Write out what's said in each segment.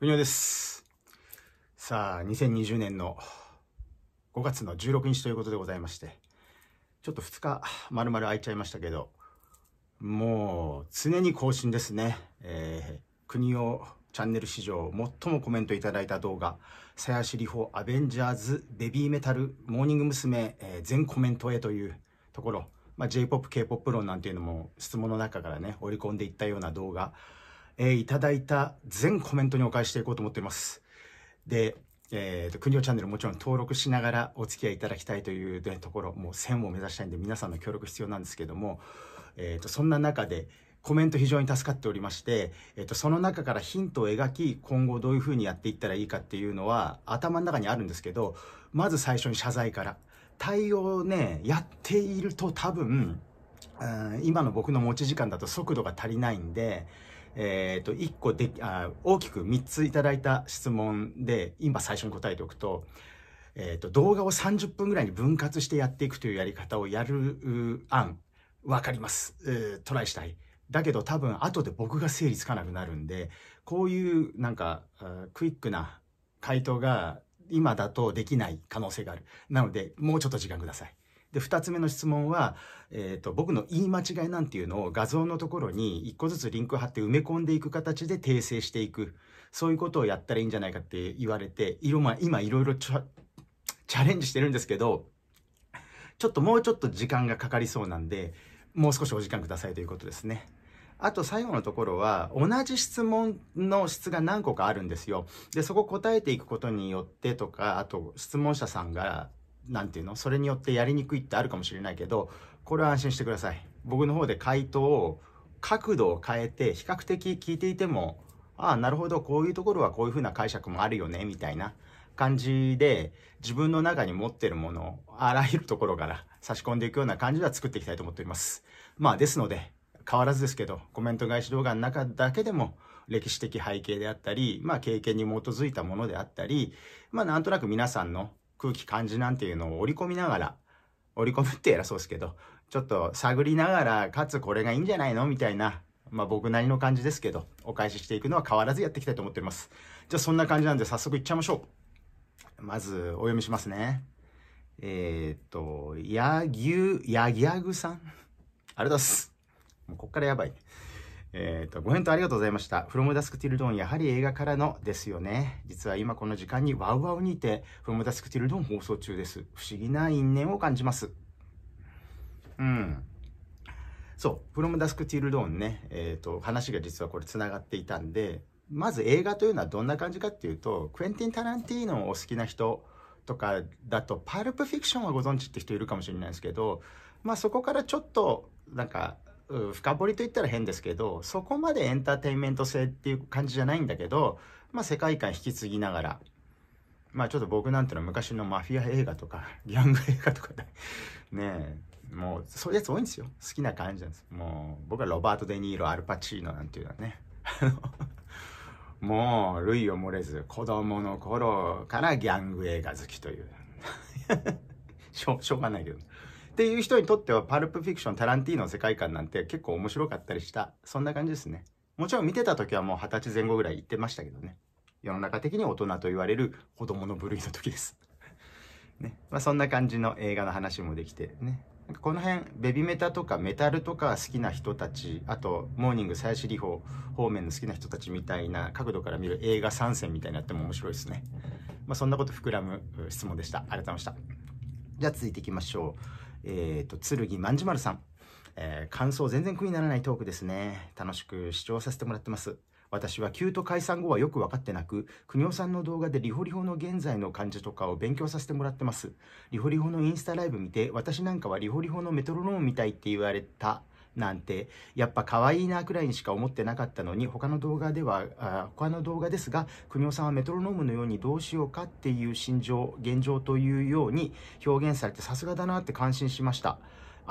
ふにです。さあ、2020年の5月の16日ということでございまして、ちょっと2日、まるまる空いちゃいましたけど、もう常に更新ですね。えー、国をチャンネル史上最もコメントいただいた動画、さやしりほアベンジャーズベビーメタルモーニング娘。えー、全コメントへというところ、まあ、J-POP、K-POP 論なんていうのも質問の中からね、織り込んでいったような動画、えー、いただいた全コメントにお返ししていこうと思っています。で、えっ、ー、と、国をチャンネルもちろん登録しながらお付き合いいただきたいという、ところ、もう1000を目指したいんで皆さんの協力必要なんですけども、えっ、ー、と、そんな中で、コメント非常に助かっておりまして、えっと、その中からヒントを描き、今後どういうふうにやっていったらいいかっていうのは、頭の中にあるんですけど、まず最初に謝罪から。対応ね、やっていると多分、うん、今の僕の持ち時間だと速度が足りないんで、えっ、ー、と、1個であ、大きく3ついただいた質問で、今最初に答えておくと、えっ、ー、と、動画を30分ぐらいに分割してやっていくというやり方をやる案、分かります、えー。トライしたい。だけど多分後で僕が整理つかなくなるんで、こういうなんか、クイックな回答が今だとできない可能性がある。なので、もうちょっと時間ください。で、二つ目の質問は、えっ、ー、と、僕の言い間違いなんていうのを画像のところに一個ずつリンク貼って埋め込んでいく形で訂正していく。そういうことをやったらいいんじゃないかって言われて、色ま今いろいろチャレンジしてるんですけど、ちょっともうちょっと時間がかかりそうなんで、もう少しお時間くださいということですね。あと最後のところは、同じ質問の質が何個かあるんですよ。で、そこ答えていくことによってとか、あと質問者さんがなんていうのそれによってやりにくいってあるかもしれないけどこれは安心してください僕の方で回答を角度を変えて比較的聞いていてもああなるほどこういうところはこういうふうな解釈もあるよねみたいな感じで自分の中に持ってるものをあらゆるところから 差し込んでいくような感じでは作っていきたいと思っておりますまあですので変わらずですけどコメント返し動画の中だけでも歴史的背景であったり、まあ、経験に基づいたものであったり、まあ、なんとなく皆さんの空気感じなんていうのを織り込みながら、織り込むって偉そうですけど、ちょっと探りながら、かつこれがいいんじゃないのみたいな、まあ僕なりの感じですけど、お返ししていくのは変わらずやっていきたいと思っております。じゃあそんな感じなんで早速いっちゃいましょう。まずお読みしますね。えー、っと、ヤギュ、ヤギャグさんありがとうございます。もうこっからやばい、えー、と、ご返答ありがとうございました。from d ク s k till d やはり映画からのですよね。実は今この時間にワウワウにて from d ク s k till d 放送中です。不思議な因縁を感じます。うん。そう、from d ク s k till d ね、えー、と、話が実はこれ繋がっていたんで、まず映画というのはどんな感じかっていうと、クエンティン・タランティーノをお好きな人とかだと、パルプフィクションはご存知って人いるかもしれないですけど、まあそこからちょっと、なんか、深掘りといったら変ですけどそこまでエンターテインメント性っていう感じじゃないんだけど、まあ、世界観引き継ぎながらまあちょっと僕なんてのは昔のマフィア映画とか ギャング映画とかでねえもうそういうやつ多いんですよ好きな感じなんですもう僕はロバート・デ・ニーロアルパチーノなんていうのはね もう類を漏れず子供の頃からギャング映画好きという しょしょうがないけどっていう人にとってはパルプフィクションタランティーノの世界観なんて結構面白かったりしたそんな感じですねもちろん見てた時はもう二十歳前後ぐらい行ってましたけどね世の中的に大人と言われる子供の部類の時です ねまあ、そんな感じの映画の話もできてねこの辺ベビメタとかメタルとか好きな人たちあとモーニング鞘師里法方面の好きな人たちみたいな角度から見る映画参戦みたいになっても面白いですね、まあ、そんなこと膨らむ質問でしたありがとうございましたじゃあ続いていきましょうえー、と、剣まんじまるさん。えー、感想全然苦にならないトークですね。楽しく視聴させてもらってます。私は旧都解散後はよく分かってなく、国尾さんの動画でリホリホの現在の患者とかを勉強させてもらってます。リホリホのインスタライブ見て、私なんかはリホリホのメトロノームみたいって言われたなんてやっぱ可愛いなくらいにしか思ってなかったのに他の動画ではあ他の動画ですが久美さんはメトロノームのようにどうしようかっていう心情現状というように表現されてさすがだなって感心しました。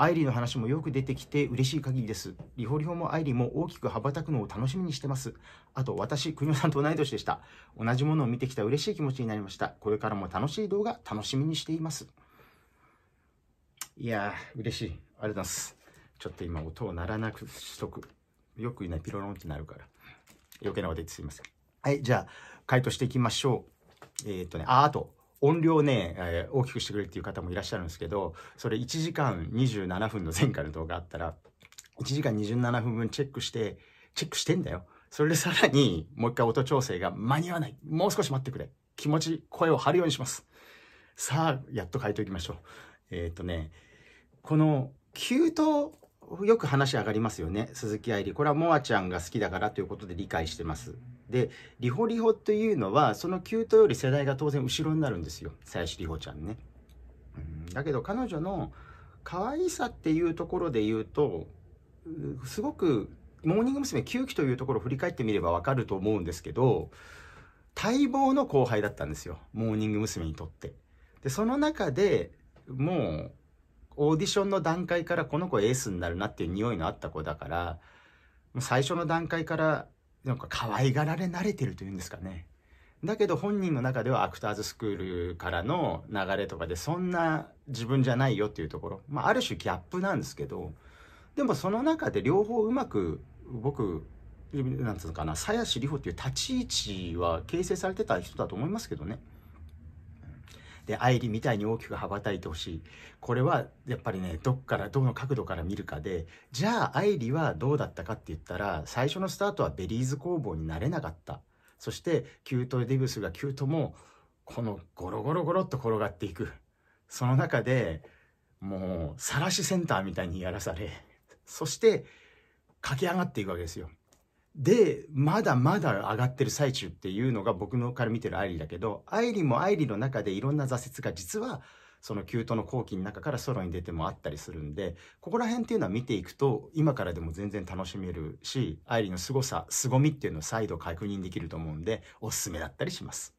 アイリーの話もよく出てきて嬉しい限りです。リホリホもアイリーも大きく羽ばたくのを楽しみにしてます。あと私、国尾さんと同い年でした。同じものを見てきた嬉しい気持ちになりました。これからも楽しい動画楽しみにしています。いやー、嬉しい。ありがとうございます。ちょっと今音を鳴らなくしとく。よくいない、ピロロンってなるから。余計なこと言ってすいません。はい、じゃあ、回答していきましょう。えー、っとね、あ、あと、音量ね、えー、大きくしてくれっていう方もいらっしゃるんですけど、それ1時間27分の前回の動画あったら、1時間27分分チェックして、チェックしてんだよ。それでさらに、もう一回音調整が間に合わない。もう少し待ってくれ。気持ち、声を張るようにします。さあ、やっと回答いきましょう。えー、っとね、この、給湯よく話上がりますよね。鈴木愛理。これはモアちゃんが好きだからということで理解してます。で、リホリホというのは、そのキュートより世代が当然後ろになるんですよ。鞘師リホちゃんね。うん、だけど彼女の可愛さっていうところで言うと、すごく、モーニング娘。9期というところを振り返ってみればわかると思うんですけど、待望の後輩だったんですよ。モーニング娘。にとって。で、その中でもう、オーディションの段階からこの子エースになるなっていう匂いのあった子だから最初の段階からなんか可愛がられ慣れてるというんですかねだけど本人の中ではアクターズスクールからの流れとかでそんな自分じゃないよっていうところ、まあ、ある種ギャップなんですけどでもその中で両方うまく僕なんつうのかな鞘師里帆っていう立ち位置は形成されてた人だと思いますけどね。で愛理みたいに大きく羽ばたいてほしいこれはやっぱりねどっからどの角度から見るかでじゃあ愛理はどうだったかって言ったら最初のスタートはベリーズ工房になれなかったそしてキュートディブスがキュートもこのゴロゴロゴロっと転がっていくその中でもう晒しセンターみたいにやらされそして駆け上がっていくわけですよで、まだまだ上がってる最中っていうのが僕のから見てる愛理だけど、愛理も愛理の中でいろんな挫折が実は、そのキュートの後期の中からソロに出てもあったりするんで、ここら辺っていうのは見ていくと、今からでも全然楽しめるし、愛理の凄さ、凄みっていうのを再度確認できると思うんで、おすすめだったりします。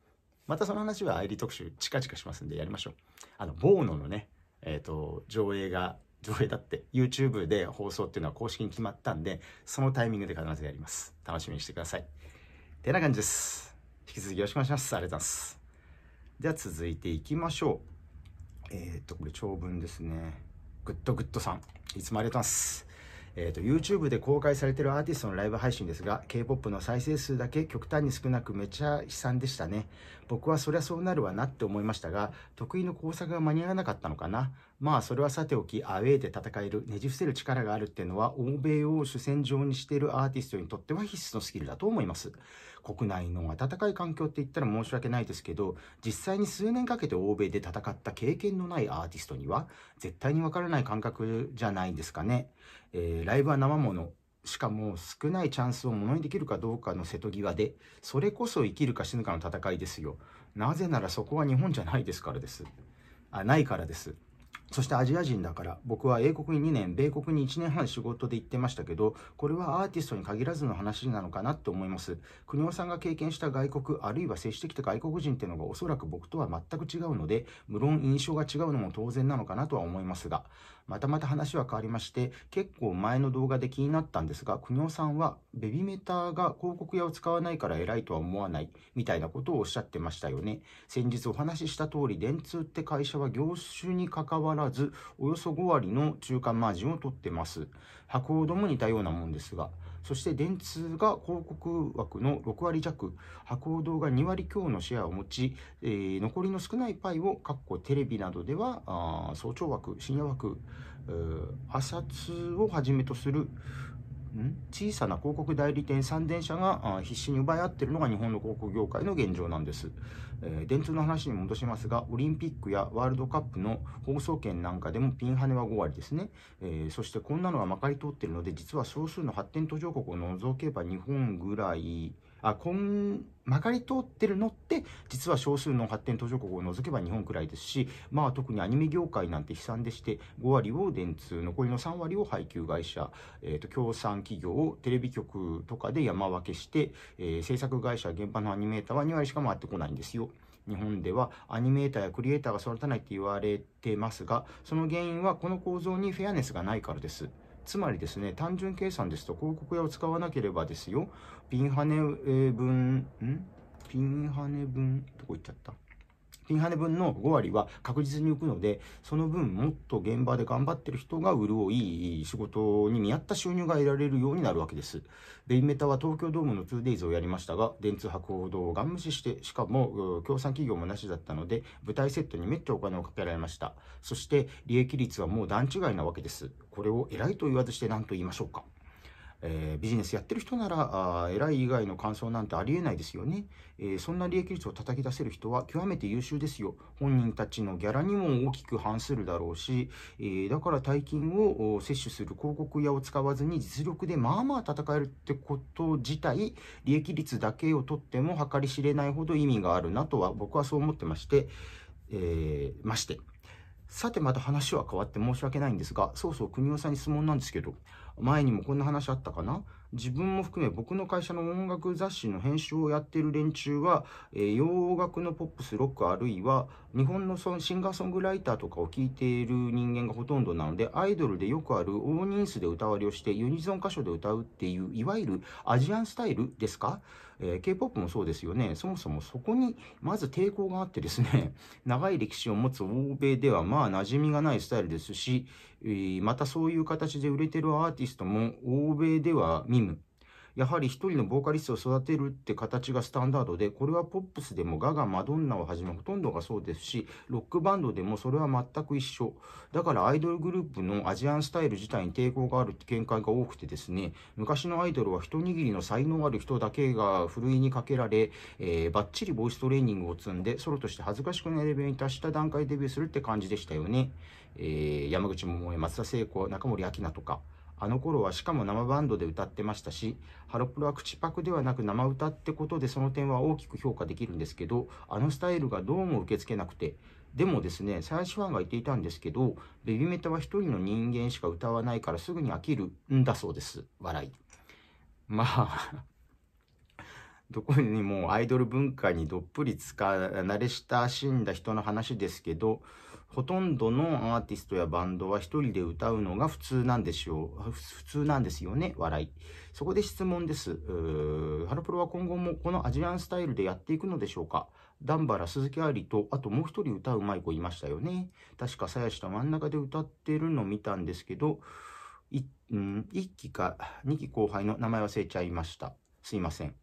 またその話は愛理リ特集、近々しますんでやりましょう。あの、ボーノのね、えっ、ー、と、上映が上映だって YouTube で放送っていうのは公式に決まったんで、そのタイミングで必ずやります。楽しみにしてください。てな感じです。引き続きよろしくお願いします。ありがとうございます。では続いていきましょう。えっ、ー、と、これ長文ですね。グッドグッドさん。いつもありがとうございます。えーと、YouTube で公開されてるアーティストのライブ配信ですが K-POP の再生数だけ極端に少なくめちゃ悲惨でしたね僕はそりゃそうなるわなって思いましたが得意の工作が間に合わなかったのかなまあそれはさておきアウェーで戦えるねじ伏せる力があるっていうのは欧米を主戦場にしているアーティストにとっては必須のスキルだと思います国内の温かい環境って言ったら申し訳ないですけど実際に数年かけて欧米で戦った経験のないアーティストには絶対にわからない感覚じゃないんですかねえー、ライブは生ものしかも少ないチャンスをものにできるかどうかの瀬戸際でそれこそ生きるか死ぬかの戦いですよなぜならそこは日本じゃないですからですあないからですそしてアジア人だから僕は英国に2年米国に1年半仕事で行ってましたけどこれはアーティストに限らずの話なのかなと思います国尾さんが経験した外国あるいは接してきた外国人っていうのがおそらく僕とは全く違うので無論印象が違うのも当然なのかなとは思いますがまたまた話は変わりまして、結構前の動画で気になったんですが、国尾さんは、ベビメタが広告屋を使わないから偉いとは思わない、みたいなことをおっしゃってましたよね。先日お話しした通り、電通って会社は業種にかかわらず、およそ5割の中間マージンを取ってます。博報堂も似たようなもんですが、そして電通が広告枠の6割弱、博報堂が2割強のシェアを持ち、えー、残りの少ないパイを、かっこテレビなどでは、あ早朝枠、深夜枠、朝通をはじめとする、小さな広告代理店3電車が必死に奪い合っているのが日本の広告業界の現状なんです、えー、電通の話に戻しますがオリンピックやワールドカップの放送権なんかでもピンハネは5割ですね、えー、そしてこんなのはまかり通ってるので実は少数の発展途上国を除けば日本ぐらいあこん曲がり通ってるのって実は少数の発展途上国を除けば日本くらいですしまあ特にアニメ業界なんて悲惨でして5割を電通残りの3割を配給会社、えーと、共産企業をテレビ局とかで山分けして、えー、制作会社現場のアニメーターは2割しか回ってこないんですよ。日本ではアニメーターやクリエイターが育たないって言われてますがその原因はこの構造にフェアネスがないからです。つまりですね、単純計算ですと、広告屋を使わなければですよ、ピンハネ分、んピンハネ分、どこ行っちゃったピンハネ分の5割は確実に浮くので、その分もっと現場で頑張ってる人が潤い、仕事に見合った収入が得られるようになるわけです。ベイメタは東京ドームの 2days をやりましたが、電通博報堂をガン無視して、しかも協賛企業もなしだったので、舞台セットにめっちゃお金をかけられました。そして、利益率はもう段違いなわけです。これを偉いと言わずして何と言いましょうか。えー、ビジネスやってる人ならあ偉い以外の感想なんてありえないですよね、えー、そんな利益率を叩き出せる人は極めて優秀ですよ本人たちのギャラにも大きく反するだろうし、えー、だから大金を摂取する広告屋を使わずに実力でまあまあ戦えるってこと自体利益率だけをとっても計り知れないほど意味があるなとは僕はそう思ってまして、えましてさてまた話は変わって申し訳ないんですが、そうそう、国尾さんに質問なんですけど、前にもこんな話あったかな自分も含め僕の会社の音楽雑誌の編集をやってる連中は、えー、洋楽のポップスロックあるいは日本のそのシンガーソングライターとかを聴いている人間がほとんどなのでアイドルでよくある大人数で歌割りをしてユニゾン歌手で歌うっていういわゆるアジアンスタイルですか、えー、K-POP もそうですよねそもそもそこにまず抵抗があってですね長い歴史を持つ欧米ではまあ馴染みがないスタイルですしまたそういう形で売れてるアーティストも欧米ではミムやはり一人のボーカリストを育てるって形がスタンダードで、これはポップスでもガガ、マドンナをはじめほとんどがそうですし、ロックバンドでもそれは全く一緒。だからアイドルグループのアジアンスタイル自体に抵抗があるって見解が多くてですね、昔のアイドルは一握りの才能ある人だけがふるいにかけられ、えー、ばっちりボイストレーニングを積んで、ソロとして恥ずかしくないレベルに達した段階デビューするって感じでしたよね。えー、山口百恵、松田聖子、中森明菜とか。あの頃はしかも生バンドで歌ってましたし、ハロプロは口パクではなく生歌ってことでその点は大きく評価できるんですけど、あのスタイルがどうも受け付けなくて、でもですね、最初ファンがっていたんですけど、ベビメタは一人の人間しか歌わないからすぐに飽きるんだそうです。笑い。まあ どこにもアイドル文化にどっぷりつか、慣れ親しんだ人の話ですけど、ほとんどのアーティストやバンドは一人で歌うのが普通なんでしょう。普通なんですよね、笑い。そこで質問です。ハロプロは今後もこのアジアンスタイルでやっていくのでしょうかダンバラ、鈴木ありと、あともう一人歌うまい子いましたよね。確か、鞘師と真ん中で歌ってるの見たんですけど、一、うん、期か二期後輩の名前忘れちゃいました。すいません。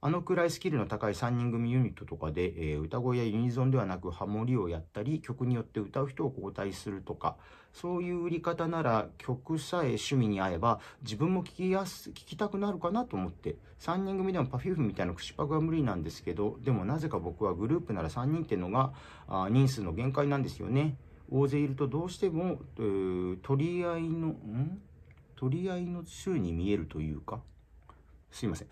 あのくらいスキルの高い3人組ユニットとかで、えー、歌声やユニゾンではなくハモリをやったり、曲によって歌う人を交代するとか、そういう売り方なら曲さえ趣味に合えば自分も聴きやす、きたくなるかなと思って、3人組でも p フィ f フみたいな口パクは無理なんですけど、でもなぜか僕はグループなら3人っていうのがあ人数の限界なんですよね。大勢いるとどうしても、取り合いの、ん取り合いの衆に見えるというか、すいません。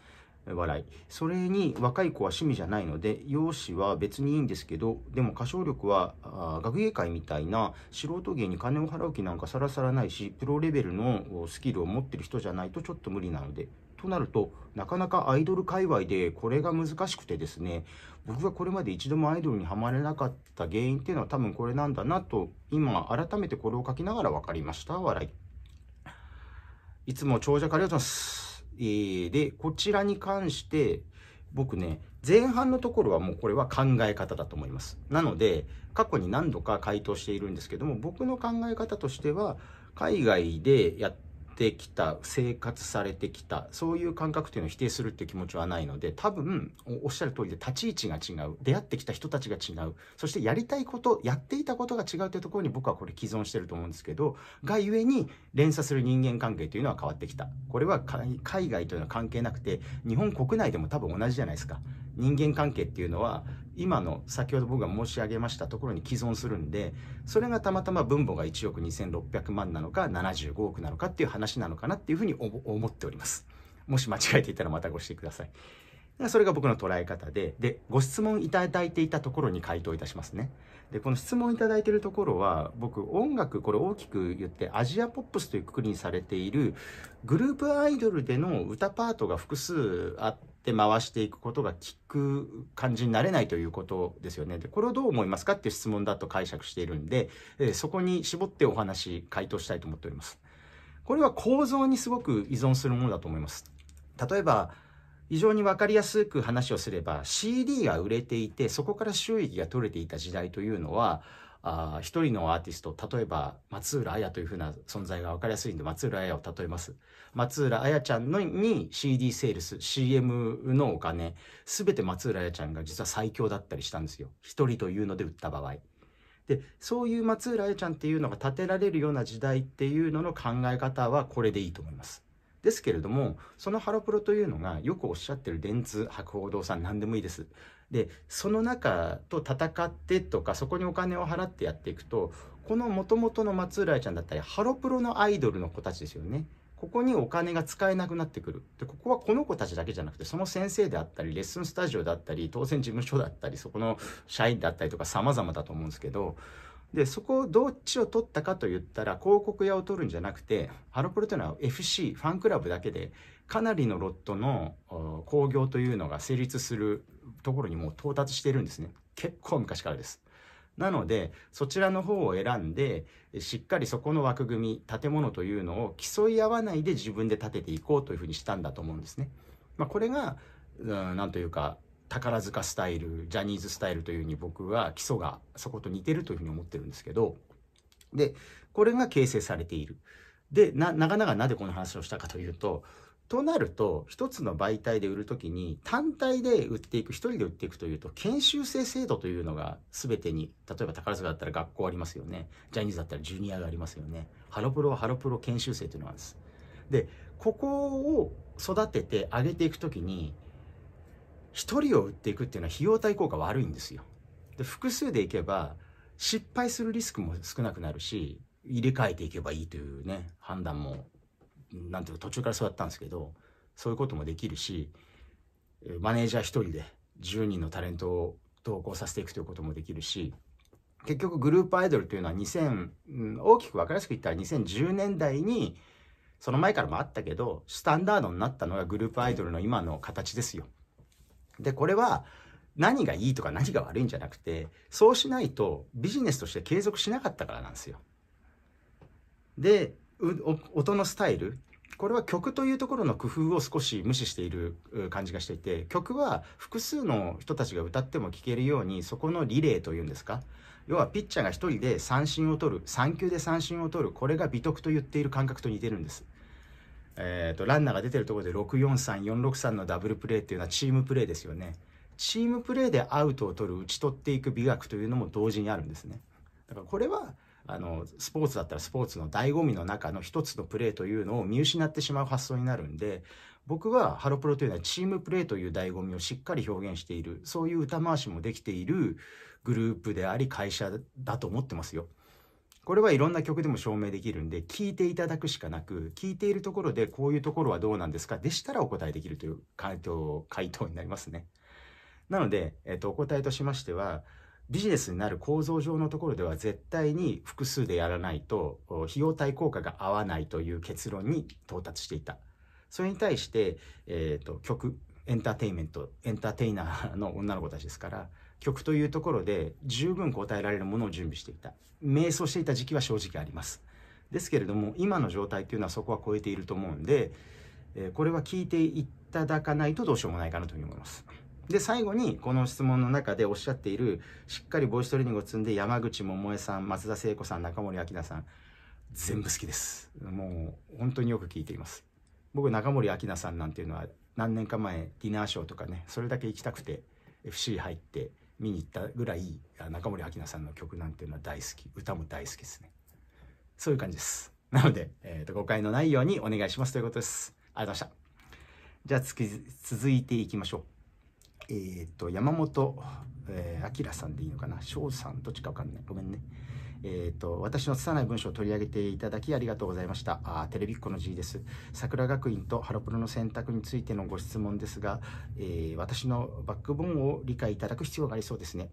笑い。それに若い子は趣味じゃないので、容姿は別にいいんですけど、でも歌唱力は学芸会みたいな素人芸に金を払う気なんかさらさらないし、プロレベルのスキルを持ってる人じゃないとちょっと無理なので。となると、なかなかアイドル界隈でこれが難しくてですね、僕がこれまで一度もアイドルにはまれなかった原因っていうのは多分これなんだなと、今改めてこれを書きながら分かりました。笑い。いつも長者ありがとうございます。えー、で、こちらに関して、僕ね、前半のところはもうこれは考え方だと思います。なので、過去に何度か回答しているんですけども、僕の考え方としては、海外でやってきた、生活されてきた、そういう感覚っていうのを否定するっていう気持ちはないので、多分、おっしゃる通りで立ち位置が違う、出会ってきた人たちが違う、そしてやりたいこと、やっていたことが違うというところに僕はこれ既存してると思うんですけど、がゆえに連鎖する人間関係というのは変わってきた。これは海外というのは関係なくて、日本国内でも多分同じじゃないですか。人間関係っていうのは今の先ほど僕が申し上げましたところに既存するんでそれがたまたま分母が1億2600万なのか75億なのかっていう話なのかなっていうふうに思っておりますもし間違えていたらまたご指摘くださいそれが僕の捉え方で、で、ご質問いただいていたところに回答いたしますね。で、この質問いただいているところは、僕、音楽、これ大きく言って、アジアポップスというくくりにされている、グループアイドルでの歌パートが複数あっで回していくことが効く感じになれないということですよね。でこれをどう思いますかっていう質問だと解釈しているんで、えそこに絞ってお話回答したいと思っております。これは構造にすごく依存するものだと思います。例えば非常に分かりやすく話をすれば CD が売れていてそこから収益が取れていた時代というのはあ一人のアーティスト例えば松浦綾というふうな存在が分かりやすいんで松浦綾を例えます松浦綾ちゃんのに CD セールス CM のお金全て松浦綾ちゃんが実は最強だったりしたんですよ一人というので売った場合でそういう松浦綾ちゃんっていうのが立てられるような時代っていうのの考え方はこれでいいと思いますですけれどもそのハロプロというのがよくおっしゃってる電通博報堂さん何でもいいですでその中と戦ってとかそこにお金を払ってやっていくとこのもともとの松浦ちゃんだったりハロプロのアイドルの子たちですよねここにお金が使えなくなってくるでここはこの子たちだけじゃなくてその先生であったりレッスンスタジオだったり当然事務所だったりそこの社員だったりとか様々だと思うんですけどでそこをどっちを取ったかといったら広告屋を取るんじゃなくてハロプロというのは FC ファンクラブだけでかなりのロットの興行というのが成立するところにもう到達してるんですね。結構昔からです。なので、そちらの方を選んで、しっかりそこの枠組み、建物というのを競い合わないで自分で建てていこうというふうにしたんだと思うんですね。まあ、これが、なんというか、宝塚スタイル、ジャニーズスタイルというふうに僕は基礎がそこと似てるというふうに思ってるんですけど、で、これが形成されている。で、な、なかなかなぜこの話をしたかというと、となると、一つの媒体で売るときに、単体で売っていく、一人で売っていくというと、研修生制度というのが全てに、例えば宝塚だったら学校ありますよね。ジャニーズだったらジュニアがありますよね。ハロプロはハロプロ研修生というのがあるんです。で、ここを育てて上げていくときに、一人を売っていくっていうのは費用対効果悪いんですよ。で、複数でいけば、失敗するリスクも少なくなるし、入れ替えていけばいいというね、判断もなんていうか途中からそうやったんですけどそういうこともできるしマネージャー1人で10人のタレントを同行させていくということもできるし結局グループアイドルというのは2000、大きく分かりやすく言ったら2010年代にその前からもあったけどスタンダードになったのがグループアイドルの今の形ですよ。でこれは何がいいとか何が悪いんじゃなくてそうしないとビジネスとして継続しなかったからなんですよ。で音のスタイルこれは曲というところの工夫を少し無視している感じがしていて曲は複数の人たちが歌っても聴けるようにそこのリレーというんですか要はピッチャーが1人で三振を取る3球で三振を取るこれが美徳と言っている感覚と似てるんです。えーと、ランナーが出てるところで643463のダブルプレーっていうのはチームプレーですよね。チームプレーでアウトを取る打ち取っていく美学というのも同時にあるんですね。だからこれはあの、スポーツだったらスポーツの醍醐味の中の一つのプレーというのを見失ってしまう発想になるんで、僕はハロプロというのはチームプレーという醍醐味をしっかり表現している、そういう歌回しもできているグループであり会社だと思ってますよ。これはいろんな曲でも証明できるんで、聴いていただくしかなく、聴いているところでこういうところはどうなんですかでしたらお答えできるという回答、回答になりますね。なので、えっと、お答えとしましては、ビジネスになる構造上のところでは絶対に複数でやらないと費用対効果が合わないという結論に到達していたそれに対して、えーと、曲エンターテインメントエンターテイナーの女の子たちですから曲というところで十分答えられるものを準備していた迷走していた時期は正直ありますですけれども今の状態というのはそこは超えていると思うんで、えー、これは聞いていただかないとどうしようもないかなというふうに思います。で、最後に、この質問の中でおっしゃっている、しっかりボイストレーニングを積んで、山口百恵さん、松田聖子さん、中森明菜さん、全部好きです。もう、本当によく聞いています。僕、中森明菜さんなんていうのは、何年か前、ディナーショーとかね、それだけ行きたくて、FC 入って、見に行ったぐらい、中森明菜さんの曲なんていうのは大好き。歌も大好きですね。そういう感じです。なので、えーと、誤解のないようにお願いしますということです。ありがとうございました。じゃあ、続いていきましょう。えー、っと、山本、えー、明さんでいいのかな翔さん、どっちかわかんない。ごめんね。えーと、私の拙い文章を取り上げていただきありがとうございましたあテレビっ子の G です桜学院とハロプロの選択についてのご質問ですが、えー、私のバックボーンを理解いただく必要がありそうですね、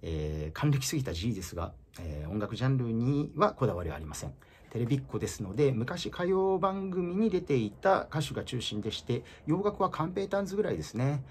えー、還暦すぎた G ですが、えー、音楽ジャンルにはこだわりはありませんテレビっ子ですので昔歌謡番組に出ていた歌手が中心でして洋楽はカンペータンズぐらいですね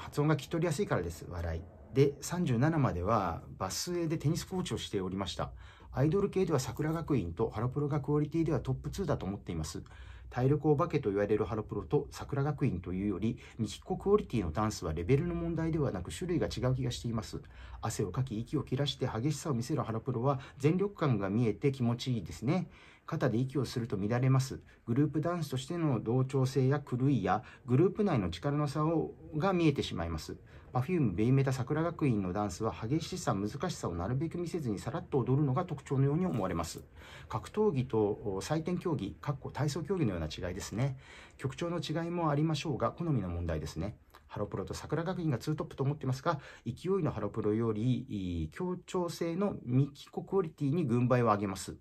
発音が聞き取りやすいからです。笑い。で、37まではバスエでテニスコーチをしておりました。アイドル系では桜学院とハロプロがクオリティではトップ2だと思っています。体力お化けと言われるハロプロと桜学院というより、ミキコクオリティのダンスはレベルの問題ではなく種類が違う気がしています。汗をかき、息を切らして激しさを見せるハロプロは全力感が見えて気持ちいいですね。肩で息をすると乱れます。グループダンスとしての同調性や狂いや、グループ内の力の差をが見えてしまいます。Perfume ベイメタ桜学院のダンスは激しさ、難しさをなるべく見せずにさらっと踊るのが特徴のように思われます。格闘技と採点競技、かっこ体操競技のような違いですね。曲調の違いもありましょうが、好みの問題ですね。ハロプロと桜学院がツートップと思ってますが、勢いのハロプロより協調性のミキコクオリティに軍配を上げます。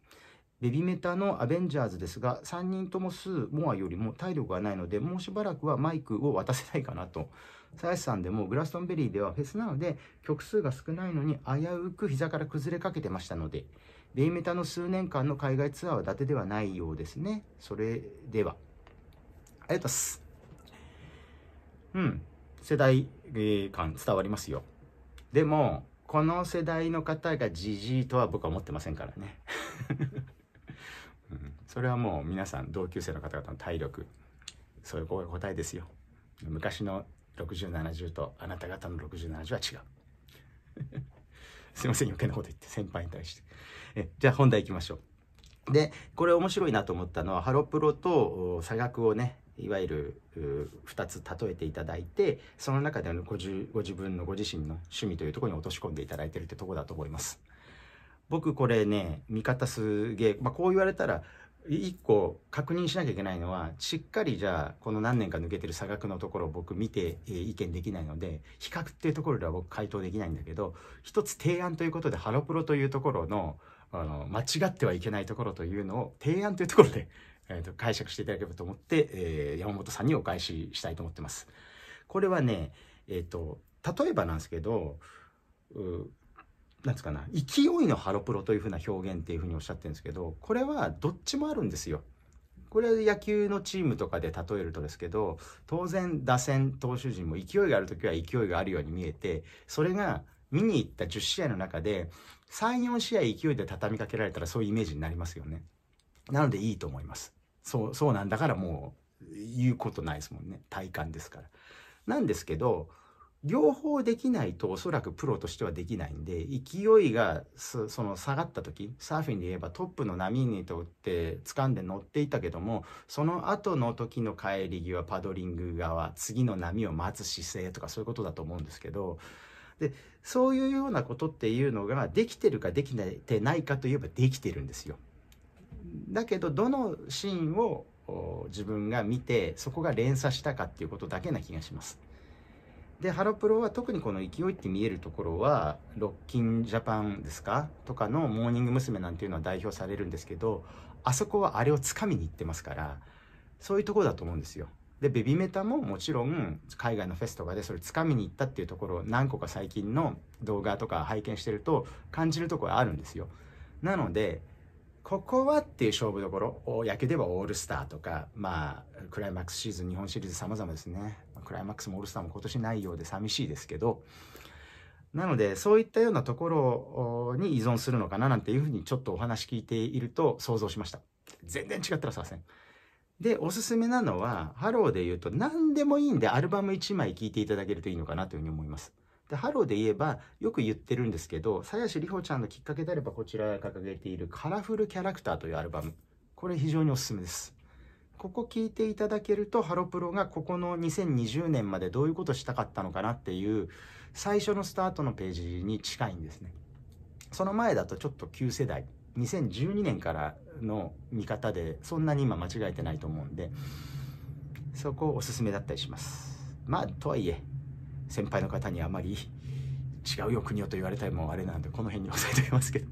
ベビメタのアベンジャーズですが、3人ともスー・モアよりも体力がないので、もうしばらくはマイクを渡せないかなと。鞘師さんでもグラストンベリーではフェスなので、曲数が少ないのに危うく膝から崩れかけてましたので、ベイメタの数年間の海外ツアーは伊達ではないようですね。それでは。ありがとうございます。うん。世代感伝わりますよ。でも、この世代の方がじじいとは僕は思ってませんからね。それはもう皆さん同級生の方々の体力そういう答えですよ昔の6070とあなた方の6070は違う すいません余計なこと言って先輩に対してえじゃあ本題いきましょうでこれ面白いなと思ったのはハロプロと差額をねいわゆる2つ例えていただいてその中でのごご自分のご自身の趣味というところに落とし込んでいただいてるってとこだと思います僕これね見方すげえ、まあ、こう言われたら1個確認しなきゃいけないのはしっかりじゃあこの何年か抜けてる差額のところを僕見て、えー、意見できないので比較っていうところでは僕回答できないんだけど一つ提案ということでハロプロというところのあの間違ってはいけないところというのを提案というところで、えー、と解釈していただければと思って、えー、山本さんにお返ししたいと思ってます。これはね、えーと、と例えばなんですけどなんつうかな、勢いのハロプロというふうな表現っていうふうにおっしゃってるんですけど、これはどっちもあるんですよ。これは野球のチームとかで例えるとですけど、当然打線、投手陣も勢いがある時は勢いがあるように見えて、それが見に行った10試合の中で、3、4試合勢いで畳みかけられたらそういうイメージになりますよね。なのでいいと思います。そう、そうなんだからもう言うことないですもんね。体感ですから。なんですけど、両方できないとおそらくプロとしてはできないんで勢いがその下がった時サーフィンで言えばトップの波にとって掴んで乗っていたけどもその後の時の帰り際パドリング側次の波を待つ姿勢とかそういうことだと思うんですけどでそういうようなことっていうのができてるかできてないかといえばできてるんですよ。だけどどのシーンを自分が見てそこが連鎖したかっていうことだけな気がします。でハロプロは特にこの勢いって見えるところは「ロッキンジャパン」ですかとかの「モーニング娘。」なんていうのは代表されるんですけどあそこはあれをつかみに行ってますからそういうとこだと思うんですよ。でベビメタももちろん海外のフェスとかでそれつかみに行ったっていうところを何個か最近の動画とか拝見してると感じるとこはあるんですよ。なのでここはっていう勝負どころ野球ではオールスターとかまあクライマックスシーズン日本シリーズ様々ですねクライマックスもオールスターも今年ないようで寂しいですけど、なので、そういったようなところに依存するのかななんていうふうにちょっとお話聞いていると想像しました。全然違ったらさせん。で、おすすめなのは、ハローで言うと何でもいいんでアルバム1枚聴いていただけるといいのかなというふうに思います。で、ハローで言えば、よく言ってるんですけど、鞘師里帆ちゃんのきっかけであればこちら掲げているカラフルキャラクターというアルバム。これ非常におすすめです。ここ聞いていただけるとハロプロがここの2020年までどういうことしたかったのかなっていう最初のスタートのページに近いんですね。その前だとちょっと旧世代2012年からの見方でそんなに今間違えてないと思うんでそこをおすすめだったりします。まあとはいえ先輩の方にあまり違うよ国をと言われたりもあれなんでこの辺に押さえておきますけど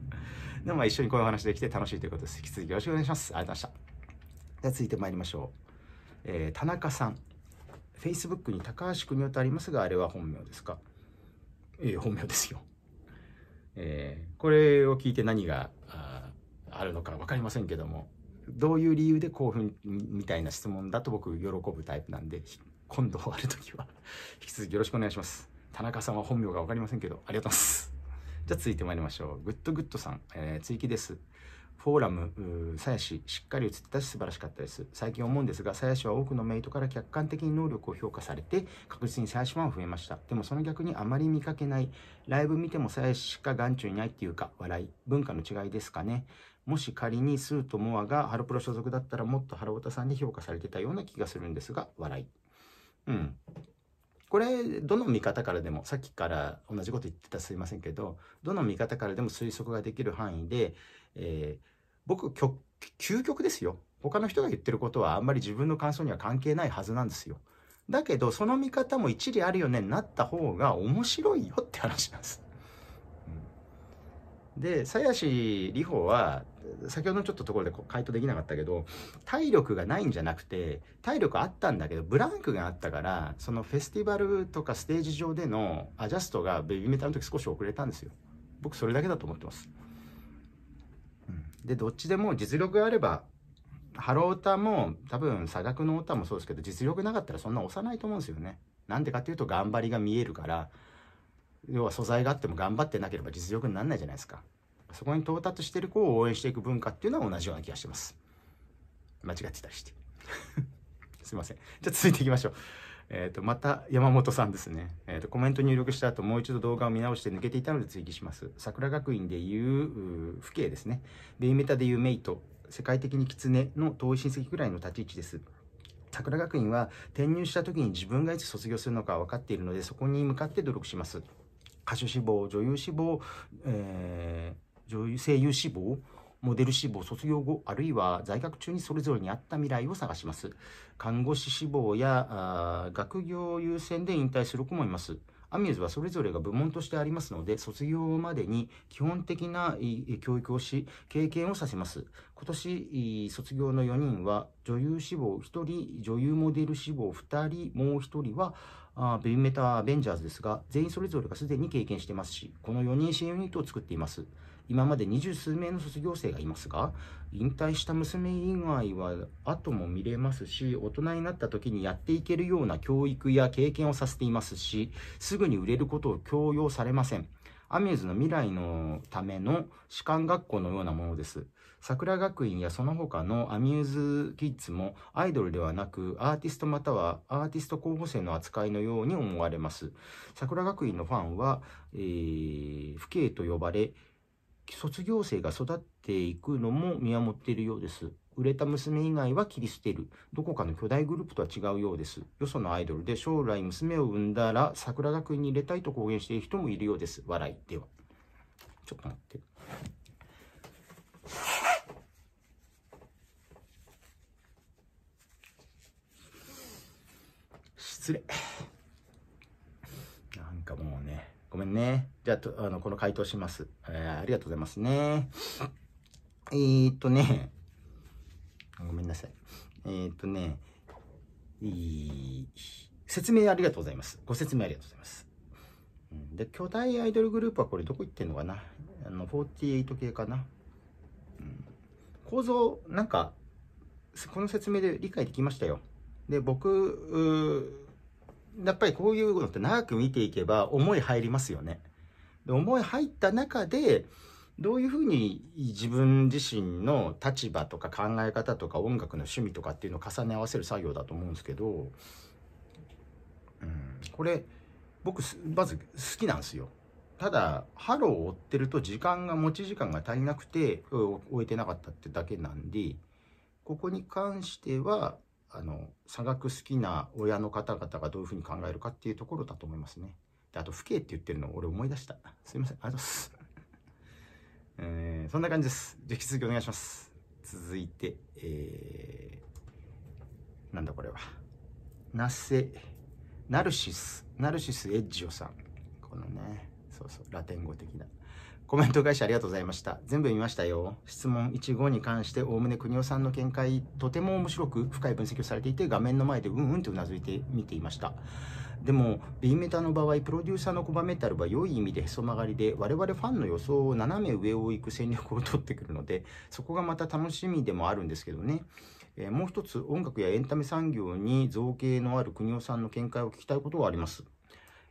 でも一緒にこういう話できて楽しいということです引き続きよろしくお願いしますありがとうございましたじゃ続いてまいりましょう、えー、田中さん Facebook に高橋久美夫とありますがあれは本名ですかえー、本名ですよ、えー、これを聞いて何がああるのか分かりませんけどもどういう理由で興奮みたいな質問だと僕喜ぶタイプなんで今度終わる時は 引き続きよろしくお願いします田中さんは本名が分かりませんけどありがとうございますじゃあ続いてまいりましょうグッドグッドさん、えー、追記ですフォーラム、鞘師、しっかり映ってたし素晴らしかったです。最近思うんですが、鞘師は多くのメイトから客観的に能力を評価されて、確実に鞘師ファン増えました。でもその逆にあまり見かけない、ライブ見ても鞘師しか眼中にないっていうか、笑い、文化の違いですかね。もし仮にスーとモアがハロプロ所属だったらもっとハロ原タさんに評価されてたような気がするんですが、笑い。うん。これ、どの見方からでも、さっきから同じこと言ってたすいませんけど、どの見方からでも推測ができる範囲で、えー、僕究極ですよ他の人が言ってることはあんまり自分の感想には関係ないはずなんですよだけどその見方も一理あるよねになった方が面白いよって話します。うん、で鞘師里穂は先ほどのちょっとところで回答できなかったけど体力がないんじゃなくて体力あったんだけどブランクがあったからそのフェスティバルとかステージ上でのアジャストがベビーメタルの時少し遅れたんですよ。僕それだけだと思ってます。で、どっちでも実力があれば、ハロー歌も多分差額の歌もそうですけど、実力なかったらそんな押さないと思うんですよね。なんでかっていうと頑張りが見えるから、要は素材があっても頑張ってなければ実力にならないじゃないですか。そこに到達してる子を応援していく文化っていうのは同じような気がしてます。間違ってたりして。すいません。じゃあ続いていきましょう。えっ、ー、と、また山本さんですね。えっ、ー、と、コメント入力した後、もう一度動画を見直して抜けていたので追記します。桜学院でいう、父兄ですね。ベイメタでいうメイト。世界的に狐の遠い親戚ぐらいの立ち位置です。桜学院は転入した時に自分がいつ卒業するのか分かっているので、そこに向かって努力します。歌手志望、女優志望、えー、女優、声優志望、モデル志望卒業後、あるいは在学中にそれぞれに合った未来を探します。看護師志望や学業優先で引退する子もいます。アミューズはそれぞれが部門としてありますので、卒業までに基本的な教育をし、経験をさせます。今年、卒業の4人は、女優志望1人、女優モデル志望2人、もう1人は、ベビメタ・アベンジャーズですが、全員それぞれがすでに経験してますし、この4人新ユニットを作っています。今まで二十数名の卒業生がいますが、引退した娘以外は後も見れますし、大人になった時にやっていけるような教育や経験をさせていますし、すぐに売れることを強要されません。アミューズの未来のための士官学校のようなものです。桜学院やその他のアミューズキッズもアイドルではなくアーティストまたはアーティスト候補生の扱いのように思われます。桜学院のファンは、えー、父兄と呼ばれ、卒業生が育っていくのも見守っているようです。売れた娘以外は切り捨てる。どこかの巨大グループとは違うようです。よそのアイドルで将来娘を産んだら桜田君に入れたいと公言している人もいるようです。笑い。では。ちょっと待って。失礼。ごめんね。じゃあ、とあのこの回答します、えー。ありがとうございますね。えー、っとね、ごめんなさい。えー、っとね、説明ありがとうございます。ご説明ありがとうございます。で、巨大アイドルグループはこれどこ行ってんのかなあの、48系かな、うん、構造、なんか、この説明で理解できましたよ。で、僕、やっぱりこういうのって長く見ていけば思い入りますよね。で思い入った中でどういうふうに自分自身の立場とか考え方とか音楽の趣味とかっていうのを重ね合わせる作業だと思うんですけど、うん、これ僕まず好きなんですよ。ただハローを追ってると時間が持ち時間が足りなくて終えてなかったってだけなんでここに関してはあの差額好きな親の方々がどういうふうに考えるかっていうところだと思いますね。であと「父兄」って言ってるの俺思い出した。すいませんありがとうございます。えー、そんな感じです。じゃ引き続きお願いします。続いて、えー、なんだこれは。ナセ、ナルシス、ナルシスエッジオさん。このね、そうそう、ラテン語的な。コメント会社ありがとうございました。全部見ましたよ。質問1号に関して、おおむね国尾さんの見解、とても面白く深い分析をされていて、画面の前でうんうんとうなずいて見ていました。でも B メタの場合プロデューサーのコバメタルは良い意味でへそ曲がりで我々ファンの予想を斜め上を行く戦略を取ってくるのでそこがまた楽しみでもあるんですけどね、えー、もう一つ音楽やエンタメ産業に造形のある国尾さんの見解を聞きたいことがあります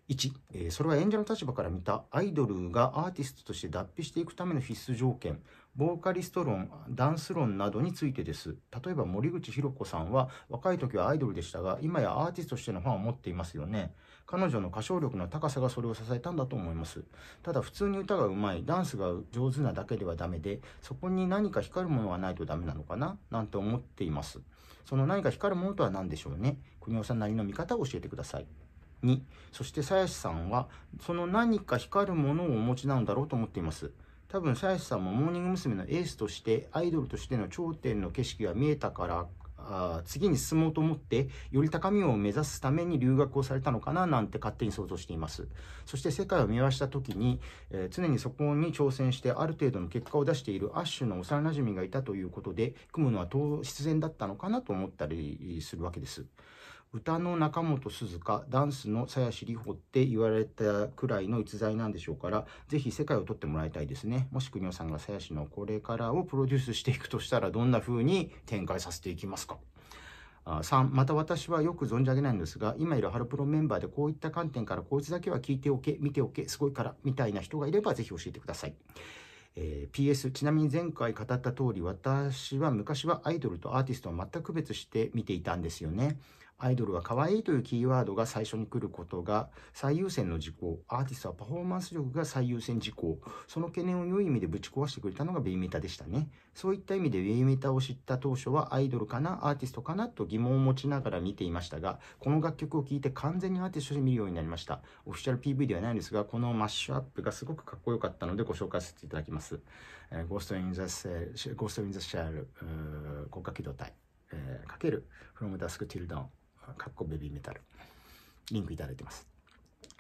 1、えー、それは演者の立場から見たアイドルがアーティストとして脱皮していくための必須条件ボーカリスト論ダンス論などについてです例えば森口博子さんは若い時はアイドルでしたが今やアーティストとしてのファンを持っていますよね彼女の歌唱力の高さがそれを支えたんだと思いますただ普通に歌がうまいダンスが上手なだけではダメでそこに何か光るものはないとダメなのかななんて思っていますその何か光るものとは何でしょうね国尾さんなりの見方を教えてくださいにそして鞘師さんはその何か光るものをお持ちなんだろうと思っています多分鞘師さんもモーニング娘。のエースとしてアイドルとしての頂点の景色が見えたからあ次に進もうと思ってより高みを目指すために留学をされたのかななんて勝手に想像していますそして世界を見回した時に、えー、常にそこに挑戦してある程度の結果を出しているアッシュの幼なじみがいたということで組むのは当必然だったのかなと思ったりするわけです歌の中本鈴鹿ダンスの鞘師里穂って言われたくらいの逸材なんでしょうからぜひ世界を撮ってもらいたいですねもし国尾さんが鞘師のこれからをプロデュースしていくとしたらどんな風に展開させていきますか3また私はよく存じ上げないんですが今いるハロプロメンバーでこういった観点からこいつだけは聞いておけ見ておけすごいからみたいな人がいればぜひ教えてください。えー、PS ちなみに前回語った通り私は昔はアイドルとアーティストを全く区別して見ていたんですよね。アイドルは可愛いというキーワードが最初に来ることが最優先の事項、アーティストはパフォーマンス力が最優先事項、その懸念を良い意味でぶち壊してくれたのがベイメタでしたね。そういった意味でベイメタを知った当初はアイドルかな、アーティストかなと疑問を持ちながら見ていましたが、この楽曲を聴いて完全にアーティストで見るようになりました。オフィシャル PV ではないんですが、このマッシュアップがすごくかっこよかったのでご紹介させていただきます。えー、Ghost in the Shell、g h o 国家機動隊、えー、かける From Dusk Till Dawn。かっこベビーメタル。リンクいただいてます。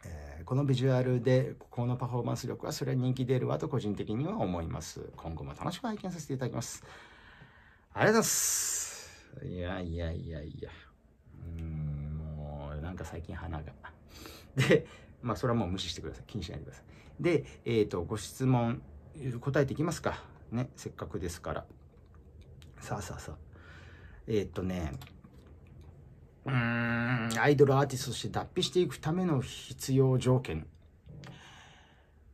えー、このビジュアルで、ここのパフォーマンス力は、それは人気出るわと個人的には思います。今後も楽しく拝見させていただきます。ありがとうございます。いやいやいやいや。うん、もう、なんか最近鼻が。で、まあ、それはもう無視してください。気にしないでください。で、えっ、ー、と、ご質問、答えていきますか。ね、せっかくですから。さあさあさあ。えっ、ー、とね、うーんアイドルアーティストとして脱皮していくための必要条件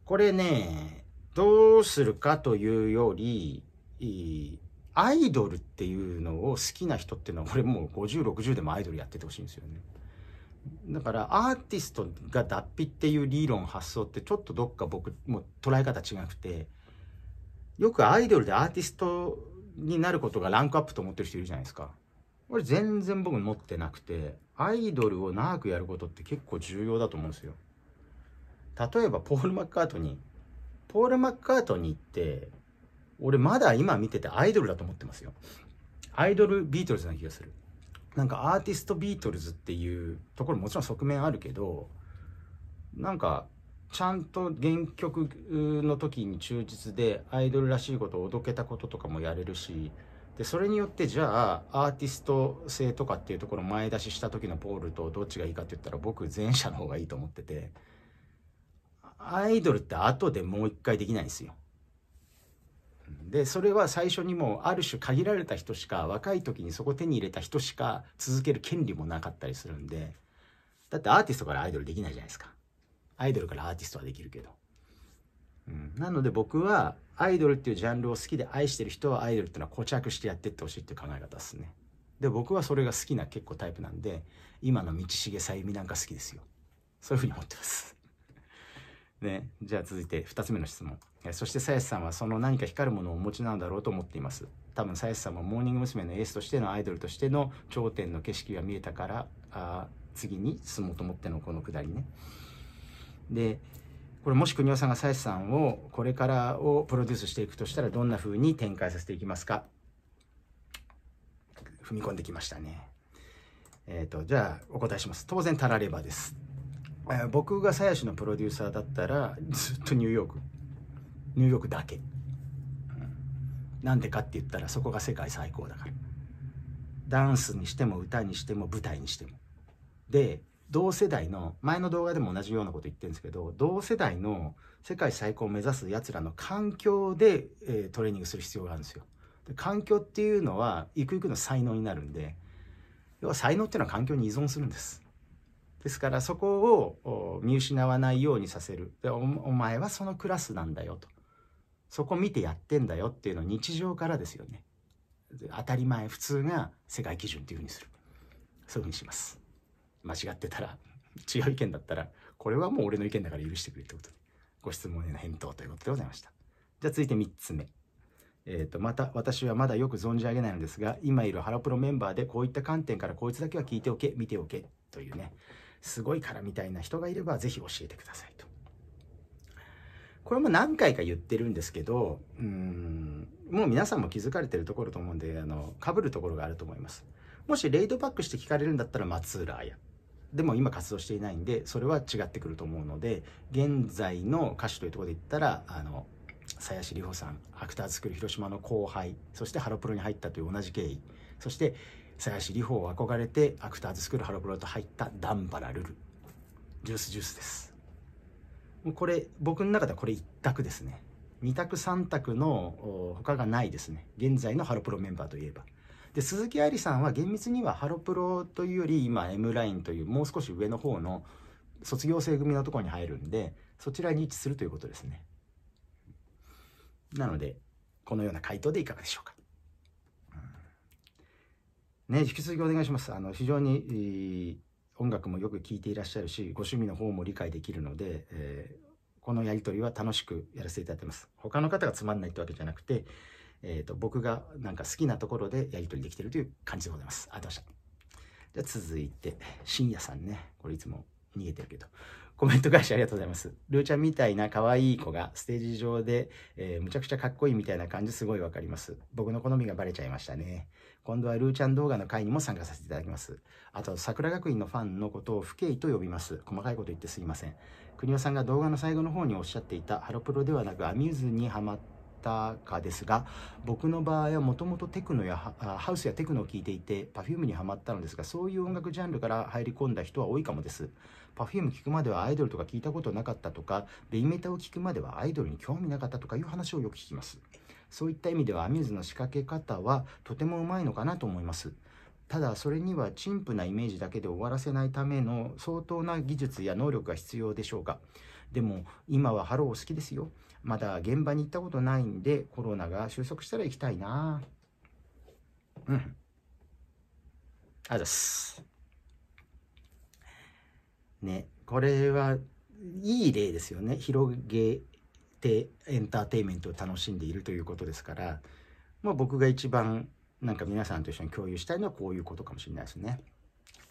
これねどうするかというよりアイドルっていうのを好きな人っていうのはこれもう5060でもアイドルやっててほしいんですよねだからアーティストが脱皮っていう理論発想ってちょっとどっか僕もう捉え方違くてよくアイドルでアーティストになることがランクアップと思ってる人いるじゃないですか。これ全然僕持ってなくて、アイドルを長くやることって結構重要だと思うんですよ。例えば、ポール・マッカートニー。ポール・マッカートニーって、俺まだ今見ててアイドルだと思ってますよ。アイドルビートルズな気がする。なんかアーティストビートルズっていうところもちろん側面あるけど、なんかちゃんと原曲の時に忠実でアイドルらしいことをおどけたこととかもやれるしでそれによってじゃあアーティスト性とかっていうところ前出しした時のポールとどっちがいいかって言ったら僕前者の方がいいと思っててアイドルって後でもう一回できないんですよ。でそれは最初にもうある種限られた人しか若い時にそこ手に入れた人しか続ける権利もなかったりするんでだってアーティストからアイドルできないじゃないですかアイドルからアーティストはできるけど、うん、なので僕はアイドルっていうジャンルを好きで愛してる人はアイドルっていうのは固着してやってってほしいっていう考え方ですねで僕はそれが好きな結構タイプなんで今の道重さゆみなんか好きですよそういうふうに思ってます ねじゃあ続いて2つ目の質問そしてやしさんはその何か光るものをお持ちなんだろうと思っています多分やしさんもモーニング娘。のエースとしてのアイドルとしての頂点の景色が見えたからあ次に進もうと思ってのこのくだりねでこれもし国尾さんが鞘師さんをこれからをプロデュースしていくとしたらどんなふうに展開させていきますか踏み込んできましたね。えっ、ー、とじゃあお答えします。当然タラレバです。えー、僕が鞘師のプロデューサーだったらずっとニューヨークニューヨークだけ。なんでかって言ったらそこが世界最高だから。ダンスにしても歌にしても舞台にしても。で同世代の前の動画でも同じようなこと言ってるんですけど同世代の世界最高を目指すやつらの環境で、えー、トレーニングする必要があるんですよ。で環境っていうのはいくゆくの才能になるんで要は才能っていうのは環境に依存するんです。ですからそこを見失わないようにさせるでお前はそのクラスなんだよとそこ見てやってんだよっていうのを日常からですよね当たり前普通が世界基準っていうふうにするそういうふうにします。間違ってたら違う意見だったらこれはもう俺の意見だから許してくれってことでご質問への返答ということでございましたじゃあ続いて3つ目えーと、また私はまだよく存じ上げないのですが今いるハロプロメンバーでこういった観点からこいつだけは聞いておけ見ておけというねすごいからみたいな人がいればぜひ教えてくださいとこれも何回か言ってるんですけどうんもう皆さんも気づかれてるところと思うんであの被るところがあると思いますもしレイドバックして聞かれるんだったら松浦綾でも今活動していないんでそれは違ってくると思うので現在の歌手というところで言ったらあの鞘師里帆さんアクターズスクール広島の後輩そしてハロプロに入ったという同じ経緯そして鞘師里帆を憧れてアクターズスクールハロプロと入ったダンバラルルジュースジュースですこれ僕の中ではこれ1択ですね2択3択の他がないですね現在のハロプロメンバーといえば。で鈴木愛理さんは厳密にはハロプロというより今 M ラインというもう少し上の方の卒業生組のところに入るんでそちらに位置するということですねなのでこのような回答でいかがでしょうかね引き続きお願いしますあの非常に、えー、音楽もよく聴いていらっしゃるしご趣味の方も理解できるので、えー、このやり取りは楽しくやらせていただいてます他の方がつまんないってわけじゃなくてえーと、僕がなんか好きなところでやり取りできてるという感じでございます。ありがとうございました。じゃあ続いて、深夜さんね。これいつも逃げてるけど。コメント返しありがとうございます。ルーちゃんみたいな可愛い子がステージ上で、えー、むちゃくちゃかっこいいみたいな感じすごいわかります。僕の好みがバレちゃいましたね。今度はルーちゃん動画の会にも参加させていただきます。あと、桜学院のファンのことを不敬と呼びます。細かいこと言ってすいません。国尾さんが動画の最後の方におっしゃっていたハロプロではなくアミューズにハマったかですが僕の場合はもともとテクノやハウスやテクノを聴いていて Perfume にはまったのですがそういう音楽ジャンルから入り込んだ人は多いかもです Perfume 聴くまではアイドルとか聞いたことなかったとかベイメタを聴くまではアイドルに興味なかったとかいう話をよく聞きますそういった意味ではアミューズの仕掛け方はとてもうまいのかなと思いますただそれには陳腐なイメージだけで終わらせないための相当な技術や能力が必要でしょうがでも今はハロー好きですよまだ現場に行ったことないんで、コロナが収束したら行きたいなうん。ありがとうございます。ね、これはいい例ですよね。広げてエンターテインメントを楽しんでいるということですから、まあ、僕が一番なんか皆さんと一緒に共有したいのはこういうことかもしれないですね。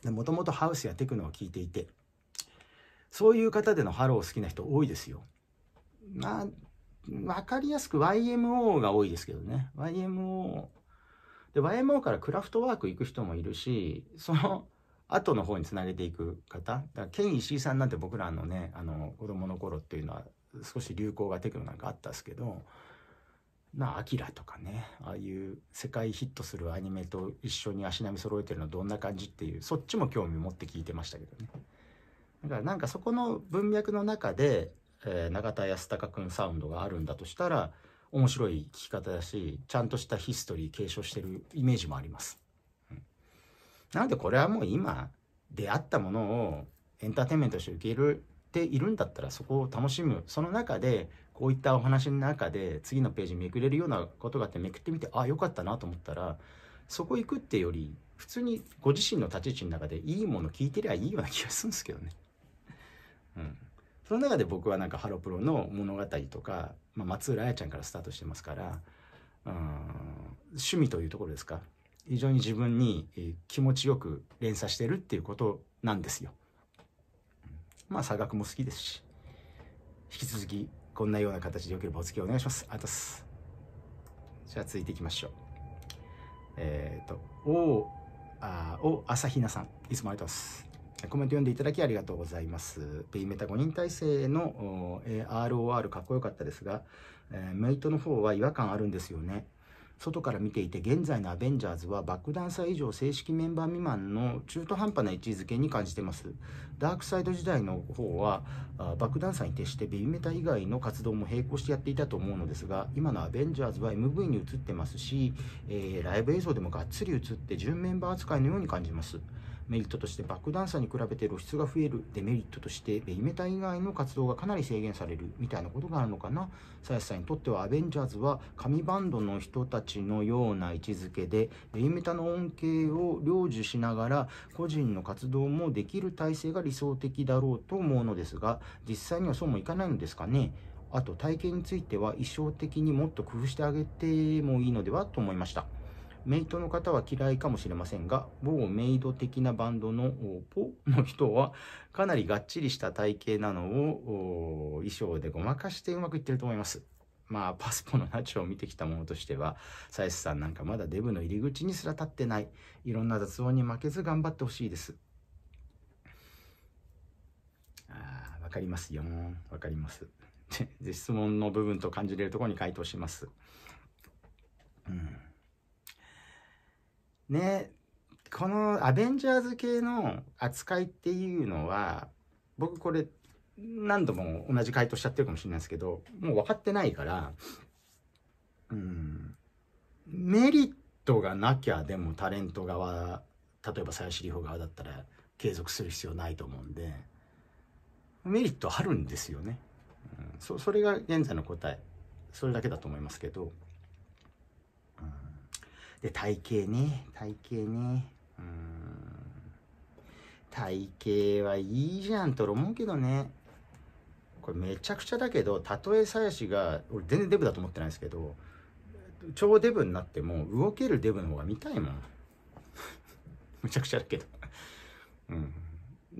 もともとハウスやテクノを聞いていて、そういう方でのハロー好きな人多いですよ。まあ、わかりやすく YMO が多いですけどね。YMO。で、YMO からクラフトワーク行く人もいるし、その後の方につなげていく方。だから、ケン・石井さんなんて僕らのね、あの、子供の頃っていうのは少し流行がテクノなんかあったんですけど、まあ、アキラとかね、ああいう世界ヒットするアニメと一緒に足並み揃えてるのどんな感じっていう、そっちも興味持って聞いてましたけどね。だからなんかそこの文脈の中で、えー、永田康隆君サウンドがあるんだとしたら面白い聴き方だしちゃんとしたヒストリー継承してるイメージもあります、うん、なのでこれはもう今出会ったものをエンターテインメントとして受け入れているんだったらそこを楽しむその中でこういったお話の中で次のページめくれるようなことがあってめくってみてああよかったなと思ったらそこ行くってより普通にご自身の立ち位置の中でいいもの聞いてりゃいいような気がするんですけどね。うんその中で僕はなんかハロプロの物語とか、まあ、松浦彩ちゃんからスタートしてますから、うん、趣味というところですか非常に自分に気持ちよく連鎖してるっていうことなんですよ。まあ差額も好きですし引き続きこんなような形でよければお付き合いお願いします。あたす。じゃあ続いていきましょう。えっ、ー、と、おあお朝比奈さんいつもありがとうございます。コメント読んでいただきありがとうございます。ベイメタ5人体制の ROR かっこよかったですが、えー、メイトの方は違和感あるんですよね。外から見ていて現在のアベンジャーズは爆弾ー以上正式メンバー未満の中途半端な位置づけに感じてますダークサイド時代の方は爆弾ーに徹してベビメタ以外の活動も並行してやっていたと思うのですが今のアベンジャーズは MV に映ってますし、えー、ライブ映像でもがっつり映って準メンバー扱いのように感じますメリットとして爆弾差に比べて露出が増えるデメリットとしてベイメタ以外の活動がかなり制限されるみたいなことがあるのかな鞘師さんにとってはアベンジャーズは紙バンドの人たちのような位置づけでベイメタの恩恵を領受しながら個人の活動もできる体制が理想的だろうと思うのですが実際にはそうもいかないのですかねあと体験については意生的にもっと工夫してあげてもいいのではと思いました。メイトの方は嫌いかもしれませんが、某メイド的なバンドのポの人は、かなりがっちりした体型なのを衣装でごまかしてうまくいってると思います。まあ、パスポのナチュを見てきたものとしては、サイスさんなんかまだデブの入り口にすら立ってない。いろんな雑音に負けず頑張ってほしいです。ああ、わかりますよ。わかります。で、質問の部分と感じれるところに回答します。うん。ね、このアベンジャーズ系の扱いっていうのは、僕これ何度も同じ回答しちゃってるかもしれないですけど、もう分かってないから、うん、メリットがなきゃでもタレント側、例えば鞘師里保側だったら継続する必要ないと思うんで、メリットあるんですよね。うん、そそれが現在の答え。それだけだと思いますけど。で、体型ね、体型ね。うん。体型はいいじゃんと思うけどね。これめちゃくちゃだけど、たとえ鞘師が、俺全然デブだと思ってないですけど、超デブになっても動けるデブの方が見たいもん。む ちゃくちゃだけど。う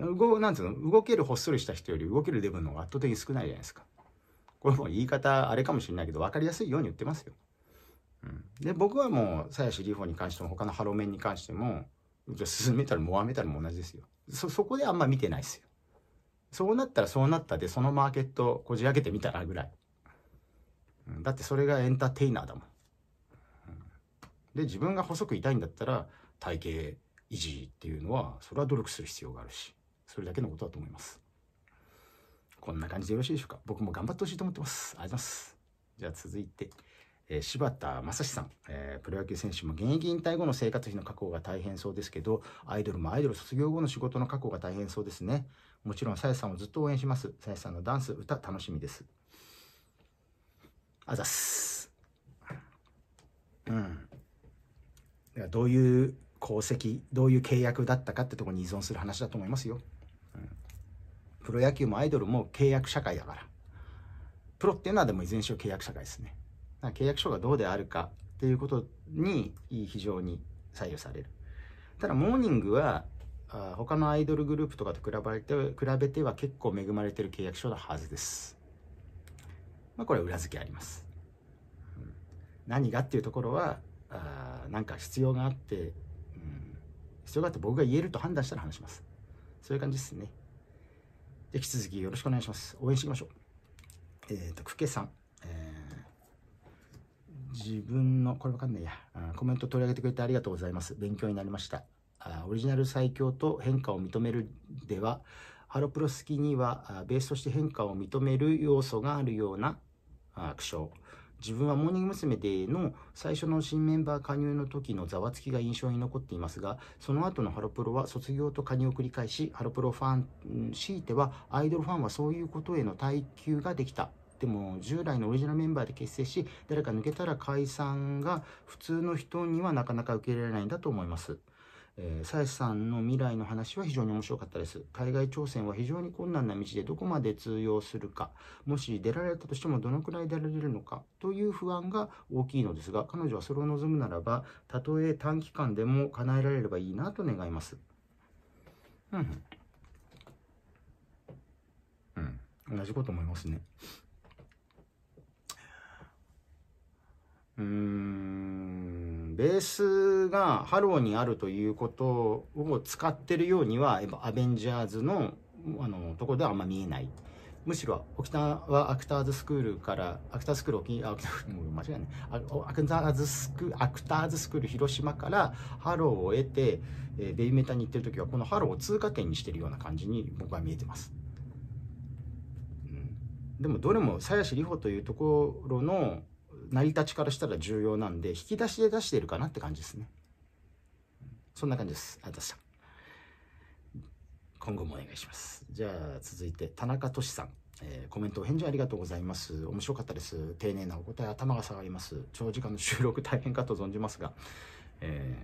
ん。動、なんつうの、動けるほっそりした人より動けるデブの方が圧倒的に少ないじゃないですか。これも言い方あれかもしれないけど、分かりやすいように言ってますよ。で僕はもう鞘師里帆に関しても他のハロメンに関してもじゃ進めたらもわめたルも同じですよそそこであんま見てないですよそうなったらそうなったでそのマーケットこじ開けてみたらぐらい、うん、だってそれがエンターテイナーだもん、うん、で自分が細く痛いんだったら体型維持っていうのはそれは努力する必要があるしそれだけのことだと思いますこんな感じでよろしいでしょうか僕も頑張ってほしいと思ってますありがとうございますじゃあ続いてえ柴田正史さん、えプロ野球選手も現役引退後の生活費の確保が大変そうですけど、アイドルもアイドル卒業後の仕事の確保が大変そうですね。もちろん、さやさんをずっと応援します。さやさんのダンス、歌、楽しみです。あざっす。うん。ではどういう功績、どういう契約だったかってとこに依存する話だと思いますよ。うん、プロ野球もアイドルも契約社会だから。プロっていうのはでもいずれにしろ契約社会ですね。契約書がどうであるかっていうことに非常に左右されるただモーニングは他のアイドルグループとかと比べて比べては結構恵まれてる契約書のはずです、まあ、これ裏付けあります何がっていうところはあなんか必要があって、うん、必要があって僕が言えると判断したら話しますそういう感じですね引き続きよろしくお願いします応援していきましょうえっ、ー、と久家さん自分の、これわかんないや、うん、コメント取り上げてくれてありがとうございます。勉強になりました。あオリジナル最強と変化を認めるでは、ハロプロスキにはベースとして変化を認める要素があるような苦笑。自分はモーニング娘。での最初の新メンバー加入の時のざわつきが印象に残っていますが、その後のハロプロは卒業と加入を繰り返し、ハロプロファン、強いてはアイドルファンはそういうことへの耐久ができたでも従来のオリジナルメンバーで結成し誰か抜けたら解散が普通の人にはなかなか受け入れられないんだと思います。えー、サエさんの未来の話は非常に面白かったです。海外挑戦は非常に困難な道でどこまで通用するか、もし出られたとしてもどのくらい出られるのかという不安が大きいのですが、彼女はそれを望むならば、たとえ短期間でも叶えられればいいなと願います。うん。うん。同じこと思いますね。うんベースがハローにあるということを使ってるようにはやっぱアベンジャーズのあのところではあんま見えないむしろ沖縄アクターズスクールからアクタースクール沖縄 もう間違いないアクターズスクアクターズスクール広島からハローを得て、えー、ベイメタに行ってる時はこのハローを通過点にしてるような感じに僕は見えてます、うん、でもどれも鞘師里帆というところの成り立ちからしたら重要なんで引き出しで出しているかなって感じですねそんな感じですありがとうございました今後もお願いしますじゃあ続いて田中俊さんえー、コメントお返事ありがとうございます。面白かったです。丁寧なお答え、頭が下がります。長時間の収録大変かと存じますが、え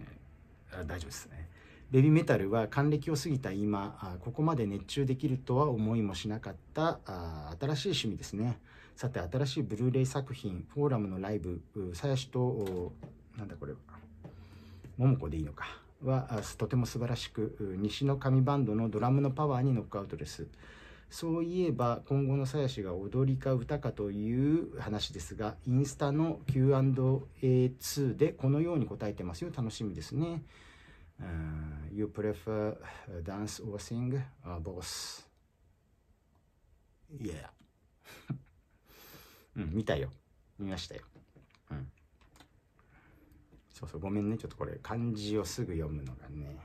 ー、大丈夫ですね。ベビーメタルは還暦を過ぎた今、ここまで熱中できるとは思いもしなかった新しい趣味ですね。さて、新しいブルーレイ作品、フォーラムのライブ、鞘師と、なんだこれは、桃子でいいのか。はとても素晴らしく西の神バンドのドラムのパワーにノックアウトですそういえば今後の鞘師が踊りか歌かという話ですがインスタの Q&A2 でこのように答えてますよ楽しみですね、uh, You prefer dance or sing or both? Yeah うん、見たよ。見ましたよ。うん。そうそう、ごめんね。ちょっとこれ、漢字をすぐ読むのがね、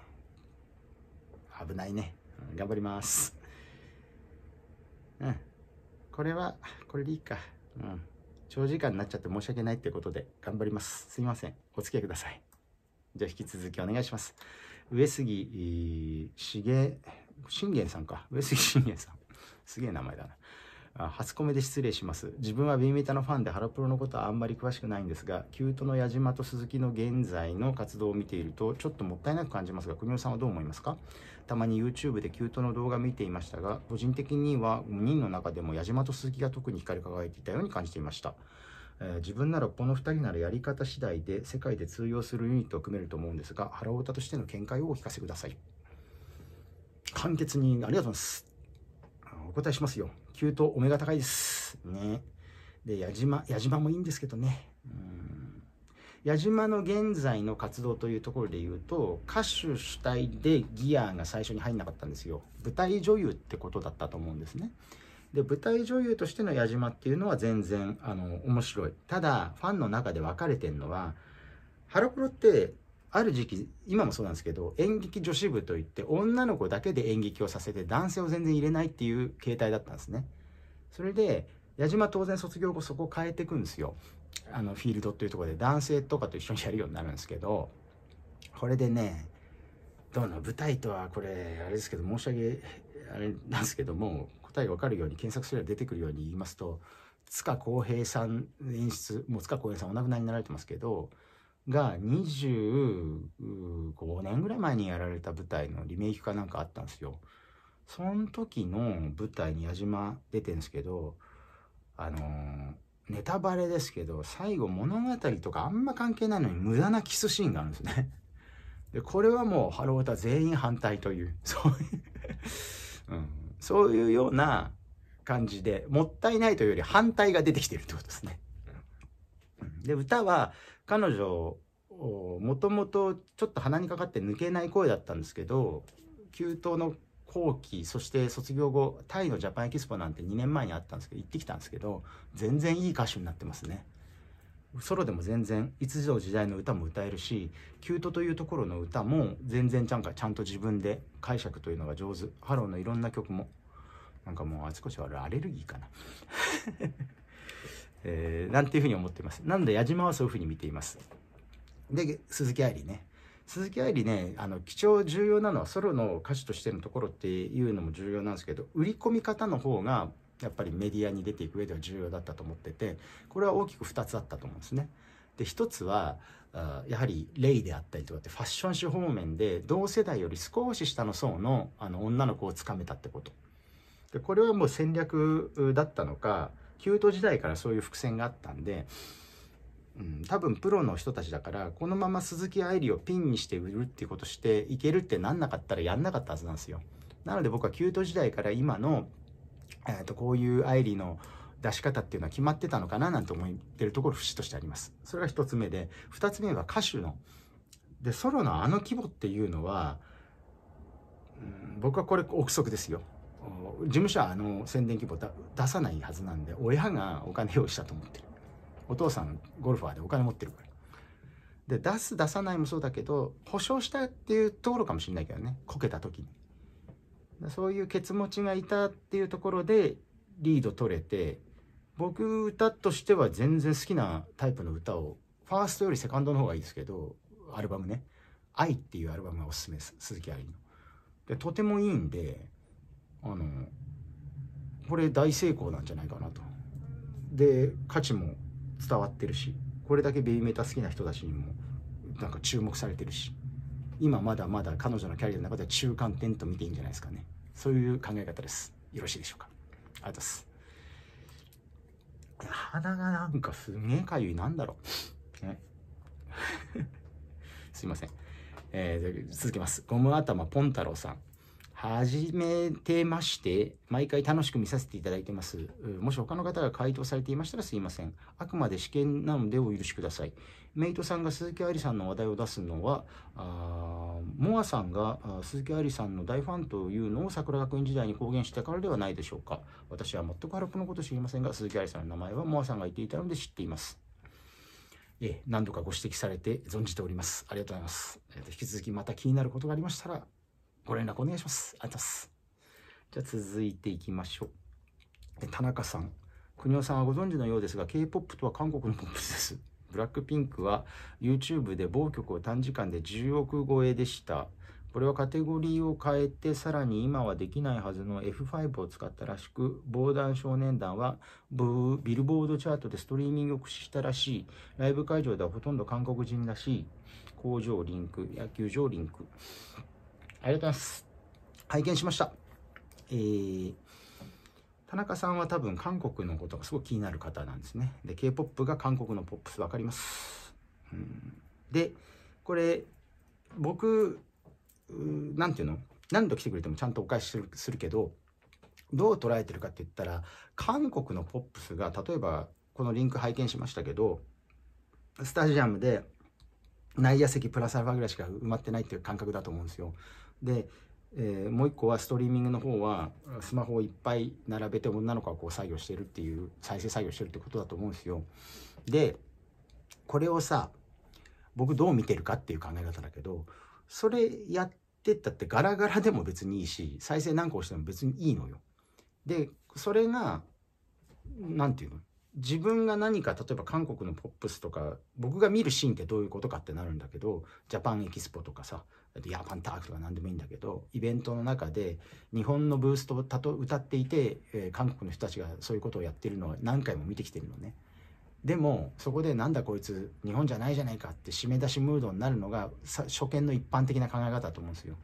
危ないね。うん、頑張ります。うん。これは、これでいいか。うん。長時間になっちゃって申し訳ないってことで、頑張ります。すいません。お付き合いください。じゃあ、引き続きお願いします。上杉、しげ、信玄さんか。上杉信玄さん。すげえ名前だな。あ初コメで失礼します自分は B メタのファンでハロプロのことはあんまり詳しくないんですがキュートの矢島と鈴木の現在の活動を見ているとちょっともったいなく感じますが国尾さんはどう思いますかたまに YouTube でキュートの動画見ていましたが個人的には5人の中でも矢島と鈴木が特に光り輝いていたように感じていましたえ自分ならこの2人ならやり方次第で世界で通用するユニットを組めると思うんですが腹オタとしての見解をお聞かせください簡潔にありがとうございますお答えしますよ級とお目が高いです。ね。で、矢島、矢島もいいんですけどね。うん矢島の現在の活動というところで言うと、歌手主体でギアが最初に入んなかったんですよ。舞台女優ってことだったと思うんですね。で、舞台女優としての矢島っていうのは全然、あの、面白い。ただ、ファンの中で分かれてるのは、ハロプロってある時期今もそうなんですけど演劇女子部といって女の子だけで演劇をさせて男性を全然入れないっていう形態だったんですねそれで矢島当然卒業後そこを変えていくんですよあのフィールドっていうとこで男性とかと一緒にやるようになるんですけどこれでねどうの舞台とはこれあれですけど申し上げあれなんですけども答えが分かるように検索すれば出てくるように言いますと塚浩平さん演出もう塚浩平さんお亡くなりになられてますけどが25年ぐらい前にやられた舞台のリメイクかなんかあったんですよ。その時の舞台に矢島出てるんですけど、あのー、ネタバレですけど、最後物語とかあんま関係ないのに無駄なキスシーンがあるんですね。で、これはもうハロータ全員反対という、そういううん、そういうような感じで、もったいないというより反対が出てきてるってことですね。で、歌は、彼女もともとちょっと鼻にかかって抜けない声だったんですけど急騰の後期そして卒業後タイのジャパンエキスポなんて2年前にあったんですけど行ってきたんですけど全然いい歌手になってますねソロでも全然いつの時代の歌も歌えるしキュートというところの歌も全然ちゃんかちゃんと自分で解釈というのが上手ハローのいろんな曲もなんかもうあちこちはアレルギーかなえー、なんていうふうに思っていますなので矢島はそういうふうに見ていますで鈴木愛理ね鈴木愛理ねあの貴重重要なのはソロの歌手としてのところっていうのも重要なんですけど売り込み方の方がやっぱりメディアに出ていく上では重要だったと思っててこれは大きく2つあったと思うんですね。で1つはやはりレイであったりとかってファッション誌方面で同世代より少し下の層のあの女の子をつかめたってこと。でこれはもう戦略だったのかキュート時代からそういう伏線があったんで、うん、多分プロの人たちだからこのまま鈴木愛理をピンにして売るっていうことしていけるってなんなかったらやんなかったはずなんですよなので僕はキュート時代から今の、えー、とこういう愛理の出し方っていうのは決まってたのかななんて思ってるところ節としてありますそれが1つ目で2つ目は歌手のでソロのあの規模っていうのは、うん、僕はこれ憶測ですよ事務所はあの宣伝規模出さないはずなんで親がお金用意したと思ってるお父さんゴルファーでお金持ってるからで出す出さないもそうだけど保証したっていうところかもしれないけどねこけた時にそういうケツ持ちがいたっていうところでリード取れて僕歌としては全然好きなタイプの歌をファーストよりセカンドの方がいいですけどアルバムね「愛」っていうアルバムがおすすめです鈴木愛理の。でとてもいいんであのこれ大成功なんじゃないかなとで価値も伝わってるしこれだけベビーメタ好きな人たちにもなんか注目されてるし今まだまだ彼女のキャリアの中では中間点と見ていいんじゃないですかねそういう考え方ですよろしいでしょうかありがとうございます鼻がなんかすげえかゆいなんだろう、ね、すいません、えー、続けますゴム頭ポン太郎さん始めてまして、毎回楽しく見させていただいてます。もし他の方が回答されていましたらすいません。あくまで試験なのでお許しください。メイトさんが鈴木愛理さんの話題を出すのは、あモアさんが鈴木愛理さんの大ファンというのを桜学院時代に公言したからではないでしょうか。私は全く軽くのこと知りませんが、鈴木愛理さんの名前はモアさんが言っていたので知っています。え何度かご指摘されて存じております。ありがとうございます。引き続きまた気になることがありましたら、ご連絡お願いします。ありがとうございます。じゃあ続いていきましょう。田中さん。国尾さんはご存知のようですが、K-POP とは韓国のポップスです。ブラックピンクは YouTube で某曲を短時間で10億超えでした。これはカテゴリーを変えて、さらに今はできないはずの F5 を使ったらしく、防弾少年団はビルボードチャートでストリーミングを駆使したらしい。ライブ会場ではほとんど韓国人らしい。工場リンク、野球場リンク。ありがとうございます。拝見しました。えー、田中さんは多分韓国のことがすごく気になる方なんですね。で、K-POP が韓国のポップス分かります。うん、で、これ、僕、何て言うの何度来てくれてもちゃんとお返しするするけど、どう捉えてるかって言ったら、韓国のポップスが、例えば、このリンク拝見しましたけど、スタジアムで内野席プラスアルファぐらいしか埋まってないっていう感覚だと思うんですよ。で、えー、もう一個はストリーミングの方はスマホをいっぱい並べて女の子がこう作業してるっていう再生作業してるってことだと思うんですよでこれをさ僕どう見てるかっていう考え方だけどそれやってったってガラガラでも別にいいし再生何個押しても別にいいのよでそれが何て言うの自分が何か例えば韓国のポップスとか僕が見るシーンってどういうことかってなるんだけどジャパンエキスポとかさヤーパンタークとか何でもいいんだけどイベントの中で日本のブーストをたと歌っていて、えー、韓国の人たちがそういうことをやってるのを何回も見てきてるのねでもそこでなんだこいつ日本じゃないじゃないかって締め出しムードになるのが初見の一般的な考え方だと思うんですよ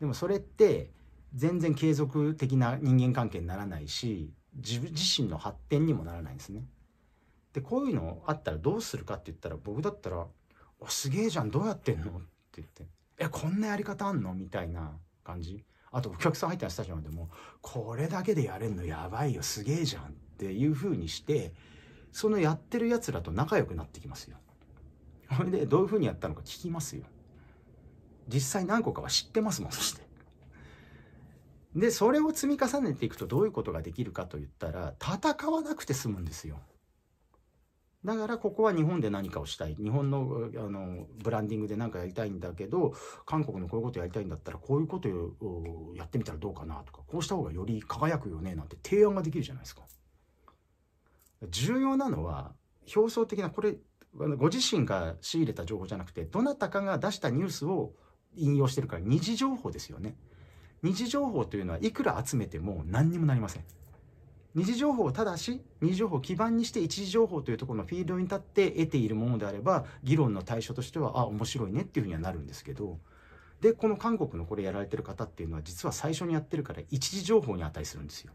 でもそれって全然継続的な人間関係にならないし自分自身の発展にもならないんですねでこういうのあったらどうするかって言ったら僕だったら「おすげえじゃんどうやってんの?」って言って。えこんなやり方あんのみたいな感じあとお客さん入ったスタジアムでもこれだけでやれんのやばいよすげえじゃんっていう風にしてそのやってるやつらと仲良くなってきますよそれでどういう風にやったのか聞きますよ実際何個かは知ってますもんそしてでそれを積み重ねていくとどういうことができるかといったら戦わなくて済むんですよだからここは日本で何かをしたい。日本のあのブランディングで何かやりたいんだけど、韓国のこういうことやりたいんだったら、こういうことをやってみたらどうかなとか、こうした方がより輝くよねなんて提案ができるじゃないですか。重要なのは、表層的な、これ、ご自身が仕入れた情報じゃなくて、どなたかが出したニュースを引用してるから、二次情報ですよね。二次情報というのは、いくら集めても何にもなりません。二次情報をただし二次情報を基盤にして一次情報というところのフィールドに立って得ているものであれば議論の対象としてはあ面白いねっていうふうにはなるんですけどでこの韓国のこれやられてる方っていうのは実は最初にやってるから一次情報に値するんですよ。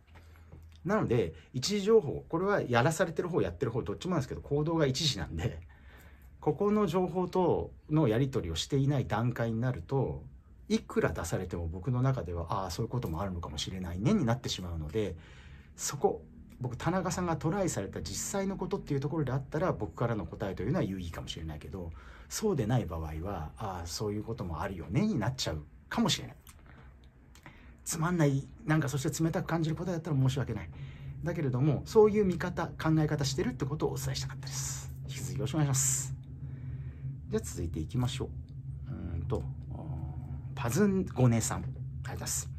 なので一次情報これはやらされてる方やってる方どっちもなんですけど行動が一次なんでここの情報とのやり取りをしていない段階になるといくら出されても僕の中ではああそういうこともあるのかもしれないねになってしまうのでそこ僕田中さんがトライされた実際のことっていうところであったら僕からの答えというのは有意義かもしれないけどそうでない場合はああそういうこともあるよねになっちゃうかもしれないつまんないなんかそして冷たく感じることだったら申し訳ないだけれどもそういう見方考え方してるってことをお伝えしたかったです引き続きよろしくお願いしますじゃあ続いていきましょううんとパズンゴネさんありがとうございます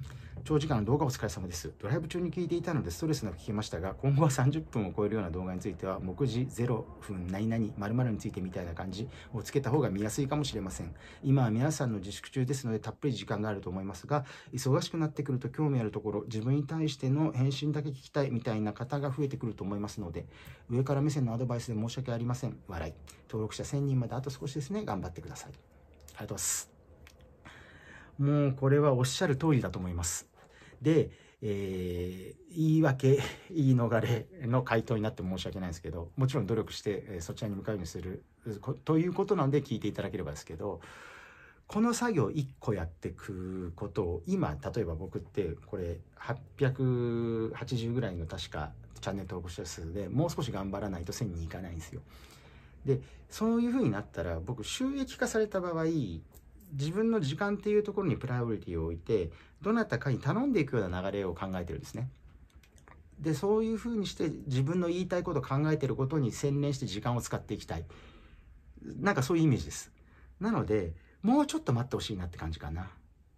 長時間の動画お疲れ様です。ドライブ中に聞いていたのでストレスなく聞きましたが、今後は30分を超えるような動画については、目次0分何々〇〇についてみたいな感じをつけた方が見やすいかもしれません。今は皆さんの自粛中ですので、たっぷり時間があると思いますが、忙しくなってくると興味あるところ、自分に対しての返信だけ聞きたいみたいな方が増えてくると思いますので、上から目線のアドバイスで申し訳ありません。笑い。登録者1000人まであと少しですね、頑張ってください。ありがとうございます。もうこれはおっしゃる通りだと思います。で、えー、言い訳 言い逃れの回答になって申し訳ないんですけどもちろん努力して、えそちらに向かうようにするということなんで聞いていただければですけどこの作業1個やってくことを今例えば僕ってこれ880ぐらいの確かチャンネル登録者数でもう少し頑張らないと1000にいかないんですよ。でそういうふうになったら僕収益化された場合自分の時間っていうところにプライオリティを置いてどなたかに頼んでいくような流れを考えてるんですね。でそういうふうにして自分の言いたいこと考えてることに専念して時間を使っていきたいなんかそういうイメージですなのでもうちょっと待ってほしいなって感じかな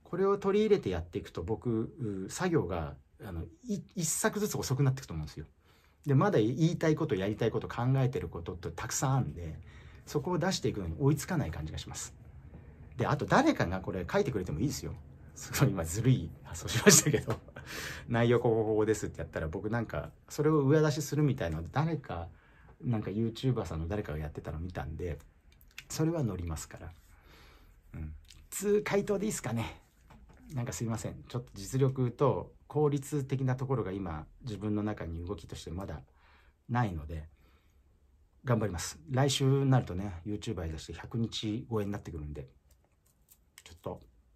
これを取り入れてやっていくと僕作業があの一作ずつ遅くなっていくと思うんですよでまだ言いたいことやりたいこと考えてることってたくさんあるんでそこを出していくのに追いつかない感じがしますであと誰かがこれ書いてくれてもいいですよすごい今ずるい発想しましたけど 内容ここここですってやったら僕なんかそれを上出しするみたいの誰かなんか YouTuber さんの誰かがやってたの見たんでそれは乗りますから。うん。通回答でいいっすかねなんかすいませんちょっと実力と効率的なところが今自分の中に動きとしてまだないので頑張ります来週になるとね YouTuber 出して100日超えになってくるんで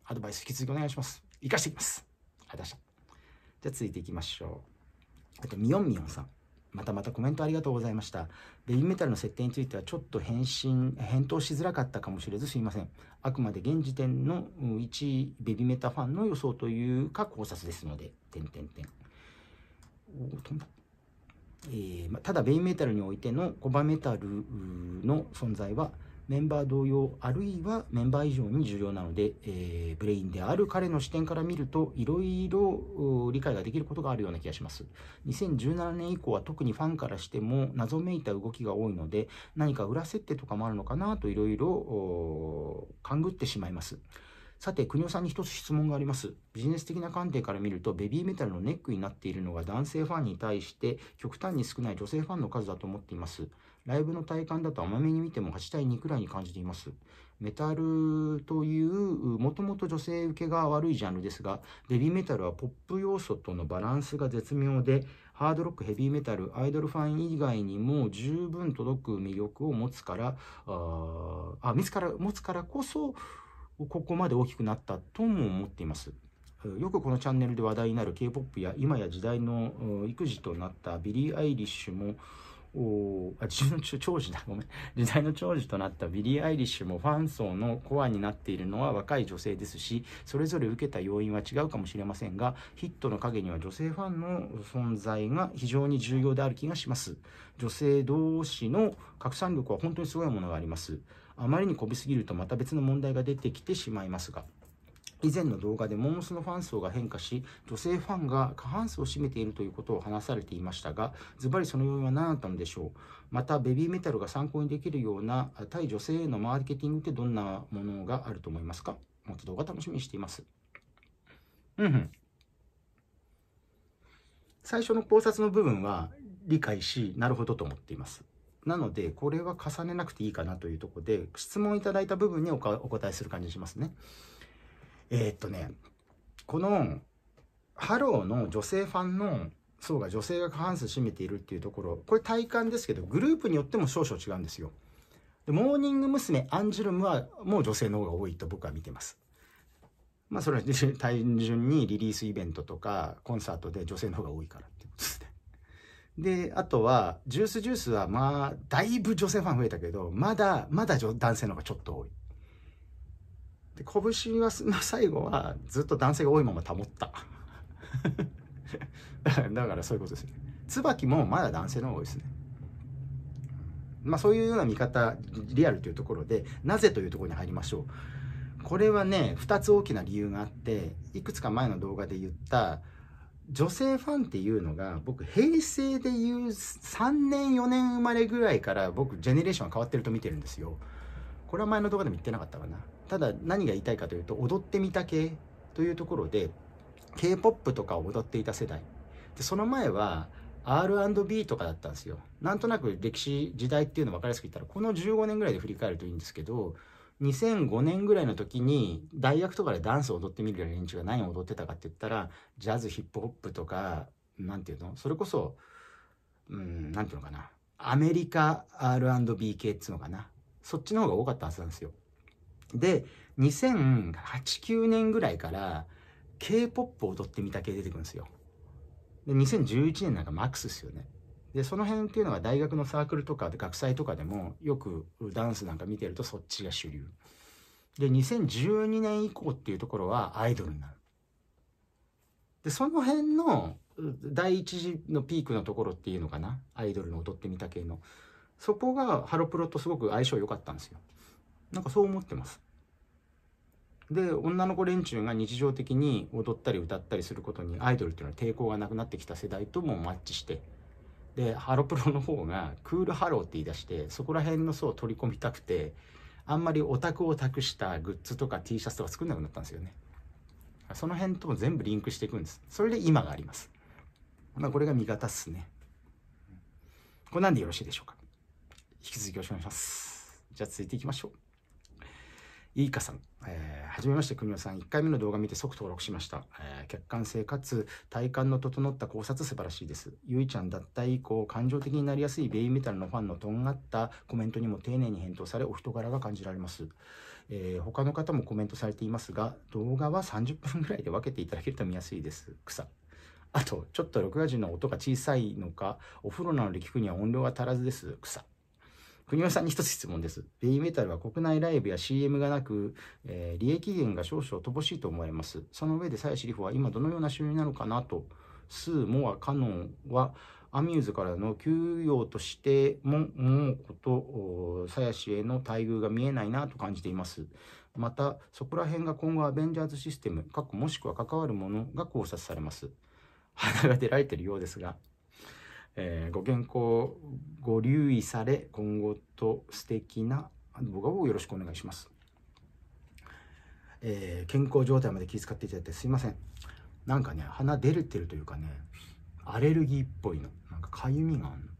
アドバイス引き続きお願いします。生かしていきます。ありがとうございました。じゃあ続いていきましょう。えっと、みよんみよんさん。またまたコメントありがとうございました。ベビーメタルの設定についてはちょっと返信、返答しづらかったかもしれずすいません。あくまで現時点の1ベビーメタファンの予想というか考察ですので、点点点。お飛んだ。えー、ただベイメタルにおいてのコバメタルの存在はメンバー同様あるいはメンバー以上に重要なので、えー、ブレインである彼の視点から見るといろいろ理解ができることがあるような気がします2017年以降は特にファンからしても謎めいた動きが多いので何か裏設定とかもあるのかなといろいろ勘ぐってしまいますさて、国尾さんに一つ質問があります。ビジネス的な観点から見ると、ベビーメタルのネックになっているのが男性ファンに対して極端に少ない女性ファンの数だと思っています。ライブの体感だと甘めに見ても8対2くらいに感じています。メタルという、もともと女性受けが悪いジャンルですが、ベビーメタルはポップ要素とのバランスが絶妙で、ハードロック、ヘビーメタル、アイドルファン以外にも十分届く魅力を持つから、ああ自ら持つからこそ、ここまで大きくなったとも思っています。よくこのチャンネルで話題になる K-POP や今や時代の育児となったビリー・アイリッシュもおあ長寿だごめん 時代の長寿となったビリー・アイリッシュもファン層のコアになっているのは若い女性ですしそれぞれ受けた要因は違うかもしれませんがヒットの陰には女性ファンの存在が非常に重要である気がします女性同士の拡散力は本当にすごいものがありますあまりにこびすぎるとまた別の問題が出てきてしまいますが。以前の動画でモームスのファン層が変化し、女性ファンが過半数を占めているということを話されていましたが、ズバリその要因は何だったのでしょうまた、ベビーメタルが参考にできるような対女性へのマーケティングってどんなものがあると思いますかもっと動画楽しみにしています。うん、ん。最初の考察の部分は理解し、なるほどと思っています。なので、これは重ねなくていいかなというところで、質問いただいた部分にお答えする感じにしますね。えー、っとね、このハローの女性ファンの層が女性が過半数占めているっていうところ、これ体感ですけど、グループによっても少々違うんですよ。でモーニング娘。アンジュルムはもう女性の方が多いと僕は見てます。まあそれは 単純にリリースイベントとかコンサートで女性の方が多いからってことですね。で、あとは、ジュースジュースはまあ、だいぶ女性ファン増えたけど、まだ、まだ男性の方がちょっと多い。で拳はの 最後はずっと男性が多いまま保った だからそういうことですね椿もまだ男性の方が多いですねまあそういうような見方リアルというところでなぜというところに入りましょうこれはね2つ大きな理由があっていくつか前の動画で言った女性ファンっていうのが僕平成でいう3年4年生まれぐらいから僕ジェネレーションが変わってると見てるんですよこれは前の動画でも言ってなかったかなただ何が言いたいかというと踊ってみた系というところで k p o p とかを踊っていた世代でその前は R&B とかだったんですよなんとなく歴史時代っていうの分かりやすく言ったらこの15年ぐらいで振り返るといいんですけど2005年ぐらいの時に大学とかでダンスを踊ってみるような連中が何を踊ってたかって言ったらジャズヒップホップとか何て言うのそれこそうん何て言うのかなアメリカ R&B 系っつうのかなそっちの方が多かったはずなんですよ。で、2008、9年ぐらいから、K-POP を踊ってみた系出てくるんですよ。で、2011年なんかマックスですよね。で、その辺っていうのは大学のサークルとかで、学祭とかでも、よくダンスなんか見てるとそっちが主流。で、2012年以降っていうところはアイドルになる。で、その辺の第一次のピークのところっていうのかな。アイドルの踊ってみた系の。そこがハロプロとすごく相性良かったんですよ。なんかそう思ってます。で女の子連中が日常的に踊ったり歌ったりすることにアイドルっていうのは抵抗がなくなってきた世代ともマッチしてでハロプロの方がクールハローって言い出してそこら辺の層を取り込みたくてあんまりオタクを託したグッズとか T シャツとか作んなくなったんですよねその辺とも全部リンクしていくんですそれで今がありますまあこれが味方っすねこれなんでよろしいでしょうか引き続きよろしくお願いしますじゃあ続いていきましょういいかさん。えー、はじめまして、国野さん。1回目の動画見て即登録しました。えー、血性かつ体感の整った考察素晴らしいです。ゆいちゃん脱退以降、感情的になりやすいベイメタルのファンのとんがったコメントにも丁寧に返答され、お人柄が感じられます。えー、他の方もコメントされていますが、動画は30分ぐらいで分けていただけると見やすいです。草。あと、ちょっと録画時の音が小さいのか、お風呂なので聞くには音量が足らずです。草。国尾さんに一つ質問です。ベイメタルは国内ライブや CM がなく、えー、利益源が少々乏しいと思われます。その上で、鞘師里帆は今どのような収入なのかなと、スー、モア、カノンは、アミューズからの給与としても、桃子と鞘師への待遇が見えないなと感じています。また、そこら辺が今後アベンジャーズシステム、もしくは関わるものが考察されます。鼻が出られてるようですが、えー、ご健康ご留意され今後と素敵な動画をよろしくお願いします、えー、健康状態まで気遣っていただいてすいませんなんかね鼻出るてるというかねアレルギーっぽいのなんかかゆみがあるのね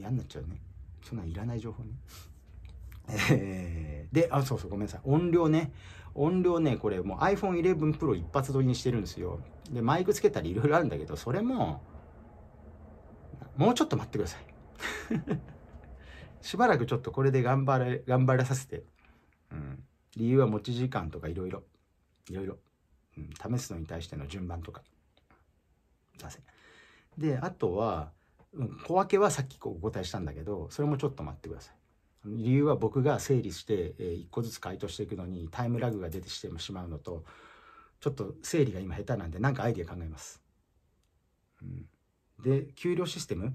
嫌になっちゃうねそんなんいらない情報ねえー、で、あ、そうそう、ごめんなさい。音量ね。音量ね、これもう iPhone 11 Pro 一発撮りにしてるんですよ。で、マイクつけたりいろいろあるんだけど、それも、もうちょっと待ってください。しばらくちょっとこれで頑張れ、頑張らさせて。うん。理由は持ち時間とかいろいろ。いろいろ。うん。試すのに対しての順番とか。出せ。で、あとは、うん、小分けはさっきお答えしたんだけど、それもちょっと待ってください。理由は僕が整理して、えー、一個ずつ回答していくのにタイムラグが出てしてしまうのと、ちょっと整理が今下手なんで、なんかアイディア考えます。うん。で、給料システム。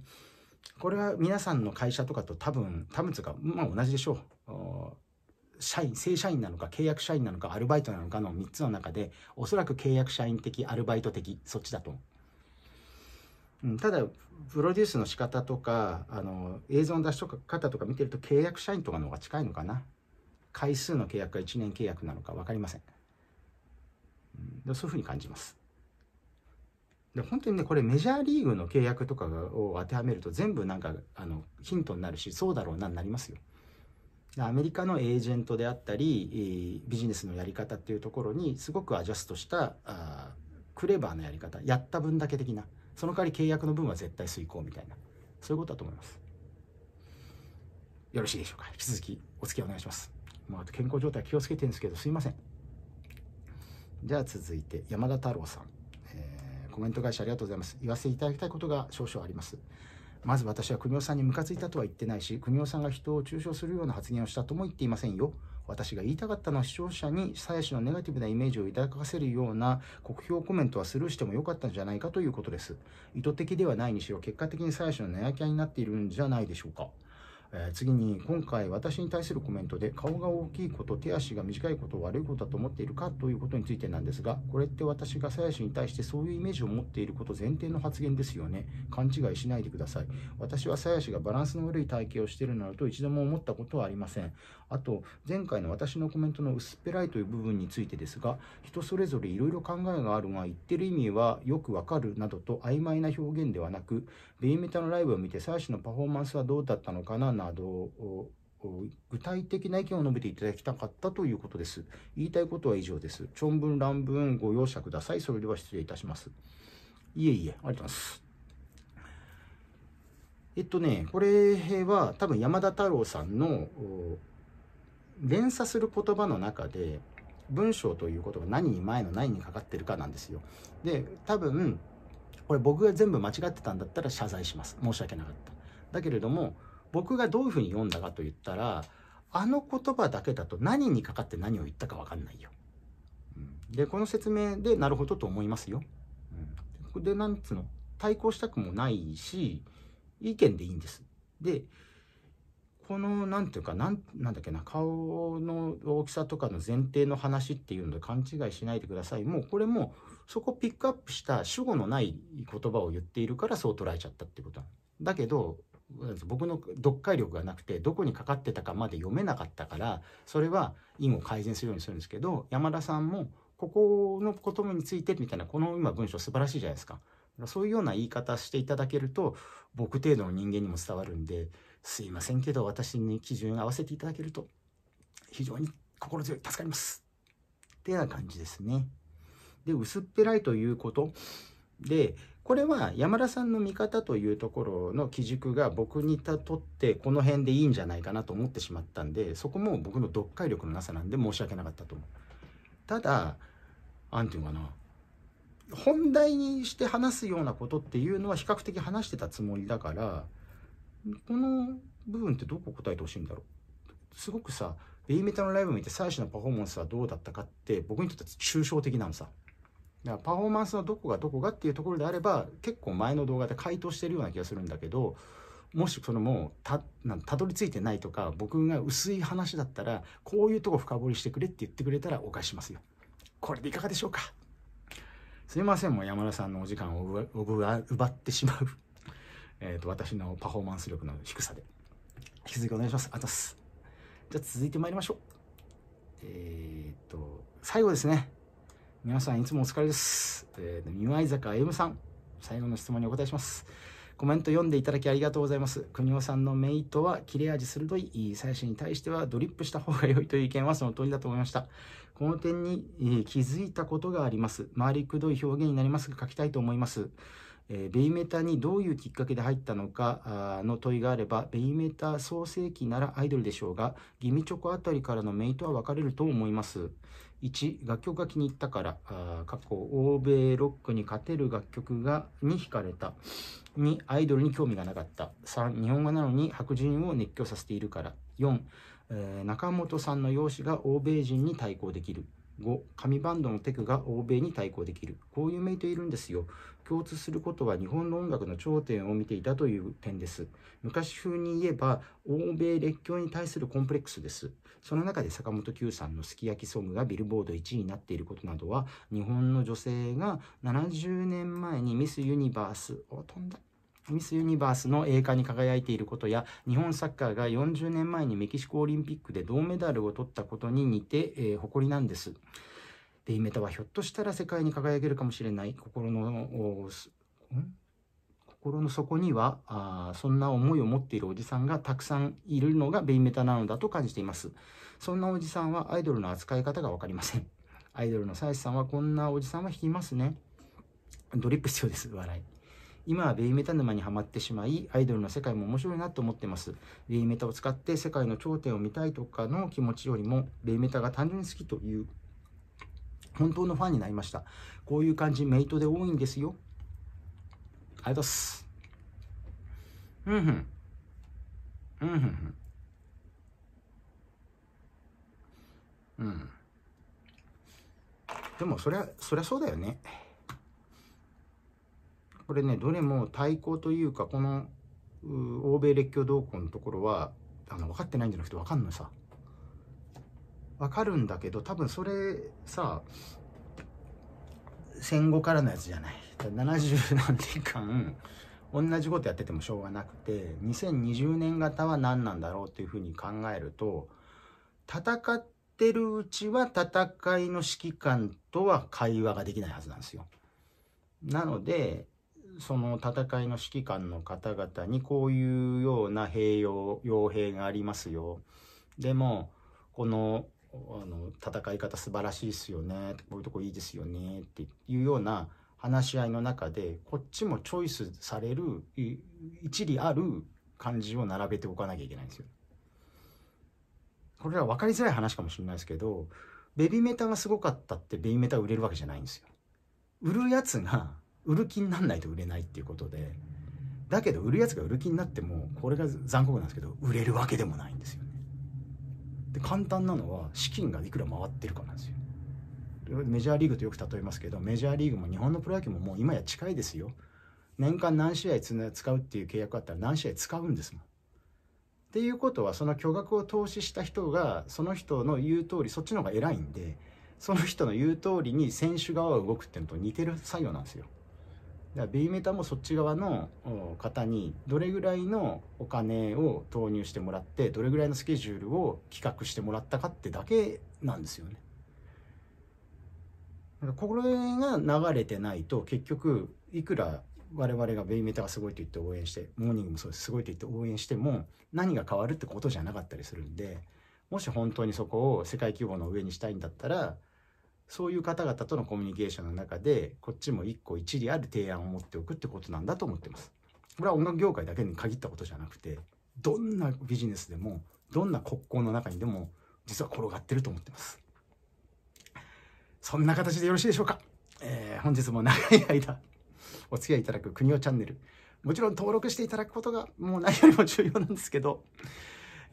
これは皆さんの会社とかと多分、多分つうか、まあ同じでしょう。社員、正社員なのか、契約社員なのか、アルバイトなのかの3つの中で、おそらく契約社員的、アルバイト的、そっちだとうん、ただプロデュースの仕方とかあの映像の出し方とか見てると契約社員とかの方が近いのかな回数の契約が1年契約なのか分かりません、ん、そういうふうに感じますで本当にねこれメジャーリーグの契約とかを当てはめると全部なんかあのヒントになるしそうだろうなになりますよ。アメリカのエージェントであったりビジネスのやり方っていうところにすごくアジャストしたあクレバーなやり方やった分だけ的なその代わり契約の分は絶対遂行みたいなそういうことだと思いますよろしいでしょうか引き続きお付き合いお願いしますもうあと健康状態気をつけてるんですけどすいませんじゃあ続いて山田太郎さんコメント会社ありがとうございます。言わせていただきたいことが少々あります。まず私は国尾さんにムカついたとは言ってないし、国夫さんが人を中傷するような発言をしたとも言っていませんよ。私が言いたかったのは視聴者に鞘師のネガティブなイメージを抱かせるような酷評コメントはスルーしてもよかったんじゃないかということです。意図的ではないにしろ結果的に鞘師のネガキャになっているんじゃないでしょうか。え次に今回私に対するコメントで顔が大きいこと手足が短いことを悪いことだと思っているかということについてなんですがこれって私が鞘師に対してそういうイメージを持っていること前提の発言ですよね勘違いしないでください私は鞘師がバランスの悪い体型をしているなどと一度も思ったことはありませんあと前回の私のコメントの薄っぺらいという部分についてですが人それぞれいろいろ考えがあるが言ってる意味はよくわかるなどと曖昧な表現ではなくベイメタのライブを見て最初のパフォーマンスはどうだったのかななど具体的な意見を述べていただきたかったということです。言いたいことは以上です。長文乱文ご容赦ください。それでは失礼いたします。いえいえ、ありがとうございます。えっとね、これは多分山田太郎さんの連鎖する言葉の中で文章ということが何に前の何にかかってるかなんですよ。で多分これ僕が全部間違ってたんだったら謝罪します申し訳なかった。だけれども僕がどういうふうに読んだかと言ったらあの言葉だけだと何にかかって何を言ったか分かんないよ。でこの説明でなるほどと思いますよ。でなんつうの対抗したくもないし意見でいいんです。でこの何ていうかなんなんだっけな顔の大きさとかの前提の話っていうので勘違いしないでくださいもうこれもそこピックアップした主語のない言葉を言っているからそう捉えちゃったってことだけど僕の読解力がなくてどこにかかってたかまで読めなかったからそれは因を改善するようにするんですけど山田さんもここの言葉についてみたいなこの今文章素晴らしいじゃないですかそういうような言い方していただけると僕程度の人間にも伝わるんですいませんけど、私に基準合わせていただけると、非常に心強い、助かります。ってな感じですね。で、薄っぺらいということで、これは山田さんの見方というところの基軸が僕にたとってこの辺でいいんじゃないかなと思ってしまったんで、そこも僕の読解力のなさなんで申し訳なかったと思う。ただ、何て言うかな。本題にして話すようなことっていうのは比較的話してたつもりだからこの部分ってどこ答えてほしいんだろうすごくさベイメタのライブ見て最初のパフォーマンスはどうだったかって僕にとっては抽象的なのさだからパフォーマンスのどこがどこがっていうところであれば結構前の動画で回答してるような気がするんだけどもしそのもうたどり着いてないとか僕が薄い話だったらこういうとこ深掘りしてくれって言ってくれたらお返ししますよこれでいかがでしょうかすいませんもう山田さんのお時間を奪ってしまうえっ、ー、と、私のパフォーマンス力の低さで、引き続きお願いします。あざす。じゃあ続いて参りましょう。えっ、ー、と、最後ですね。皆さんいつもお疲れです。えー、三井坂歩 m さん、最後の質問にお答えします。コメント読んでいただきありがとうございます。国尾さんのメイトは切れ味鋭い最初に対してはドリップした方が良いという意見はその通りだと思いました。この点に、えー、気づいたことがあります。回りくどい表現になりますが書きたいと思います。えー、ベイメタにどういうきっかけで入ったのかの問いがあれば、ベイメタ創世期ならアイドルでしょうが、ギミチョコあたりからのメイトは分かれると思います。1、楽曲が気に入ったから、あ過去、欧米ロックに勝てる楽曲がに惹かれた。2、アイドルに興味がなかった。3、日本語なのに白人を熱狂させているから。4、えー、中本さんの容姿が欧米人に対抗できる。5紙バンドのテクが欧米に対抗できるこういうメイトいるんですよ共通することは日本の音楽の頂点を見ていたという点です昔風に言えば欧米列強に対するコンプレックスですその中で坂本九さんのすき焼きソングがビルボード1位になっていることなどは日本の女性が70年前にミスユニバースを飛んだミス・ユニバースの栄冠に輝いていることや、日本サッカーが40年前にメキシコオリンピックで銅メダルを取ったことに似て、えー、誇りなんです。ベイメタはひょっとしたら世界に輝けるかもしれない心の、心の底にはあそんな思いを持っているおじさんがたくさんいるのがベイメタなのだと感じていますそんなおじさんはアイドルの扱い方が分かりませんアイドルのサイさんはこんなおじさんは引きますねドリップ必要です笑い今はベイメタ沼にはまってしまい、アイドルの世界も面白いなと思ってます。ベイメタを使って世界の頂点を見たいとかの気持ちよりも、ベイメタが単純に好きという、本当のファンになりました。こういう感じ、メイトで多いんですよ。ありがとうございます。うんふん。うんふんふん。うん。でもそりゃ、そりゃそうだよね。これねどれも対抗というかこの欧米列強同向のところはあの分かってないんじゃなくて分かんのさ分かるんだけど多分それさ戦後からのやつじゃない70何年間同じことやっててもしょうがなくて2020年型は何なんだろうっていうふうに考えると戦ってるうちは戦いの指揮官とは会話ができないはずなんですよ。なのでその戦いの指揮官の方々にこういうような兵用傭兵がありますよでもこのあの戦い方素晴らしいですよねこういうとこいいですよねっていうような話し合いの中でこっちもチョイスされる一理ある感じを並べておかなきゃいけないんですよ。これは分かりづらい話かもしれないですけどベビメタがすごかったってベビメタ売れるわけじゃないんですよ。売るやつが売る気になんないと売れないっていうことでだけど売るやつが売る気になってもこれが残酷なんですけど売れるわけでもないんですよね。で簡単なのは資金がいくら回ってるかなんですよ。メジャーリーグとよく例えますけどメジャーリーグも日本のプロ野球ももう今や近いですよ。年間何試合使うっていう契約あったら何試合使うんですもん。っていうことはその巨額を投資した人がその人の言う通りそっちの方が偉いんでその人の言う通りに選手側が動くっていうのと似てる作業なんですよ。だから B メタもそっち側の方にどれぐらいのお金を投入してもらってどれぐらいのスケジュールを企画してもらったかってだけなんですよね。これが流れてないと結局いくら我々がベイメタがすごいと言って応援してモーニングもそうですすごいと言って応援しても何が変わるってことじゃなかったりするんでもし本当にそこを世界規模の上にしたいんだったらそういう方々とのコミュニケーションの中で、こっちも一個一理ある提案を持っておくってことなんだと思ってます。これは音楽業界だけに限ったことじゃなくて、どんなビジネスでも、どんな国交の中にでも、実は転がってると思ってます。そんな形でよろしいでしょうか。えー、本日も長い間、お付き合いいただく国尾チャンネル。もちろん登録していただくことが、もう何よりも重要なんですけど、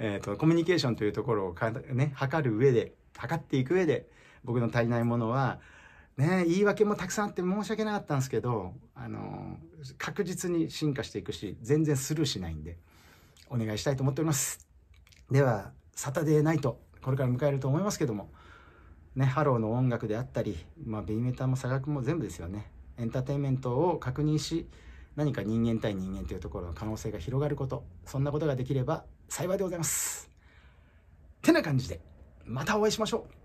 えっ、ー、と、コミュニケーションというところをね、測る上で、測っていく上で、僕の足りないものは、ね、言い訳もたくさんあって申し訳なかったんですけど、あの、確実に進化していくし、全然スルーしないんで、お願いしたいと思っております。では、サタデーナイト、これから迎えると思いますけども、ね、ハローの音楽であったり、まあ、B メタも差額も全部ですよね。エンターテインメントを確認し、何か人間対人間というところの可能性が広がること、そんなことができれば幸いでございます。てな感じで、またお会いしましょう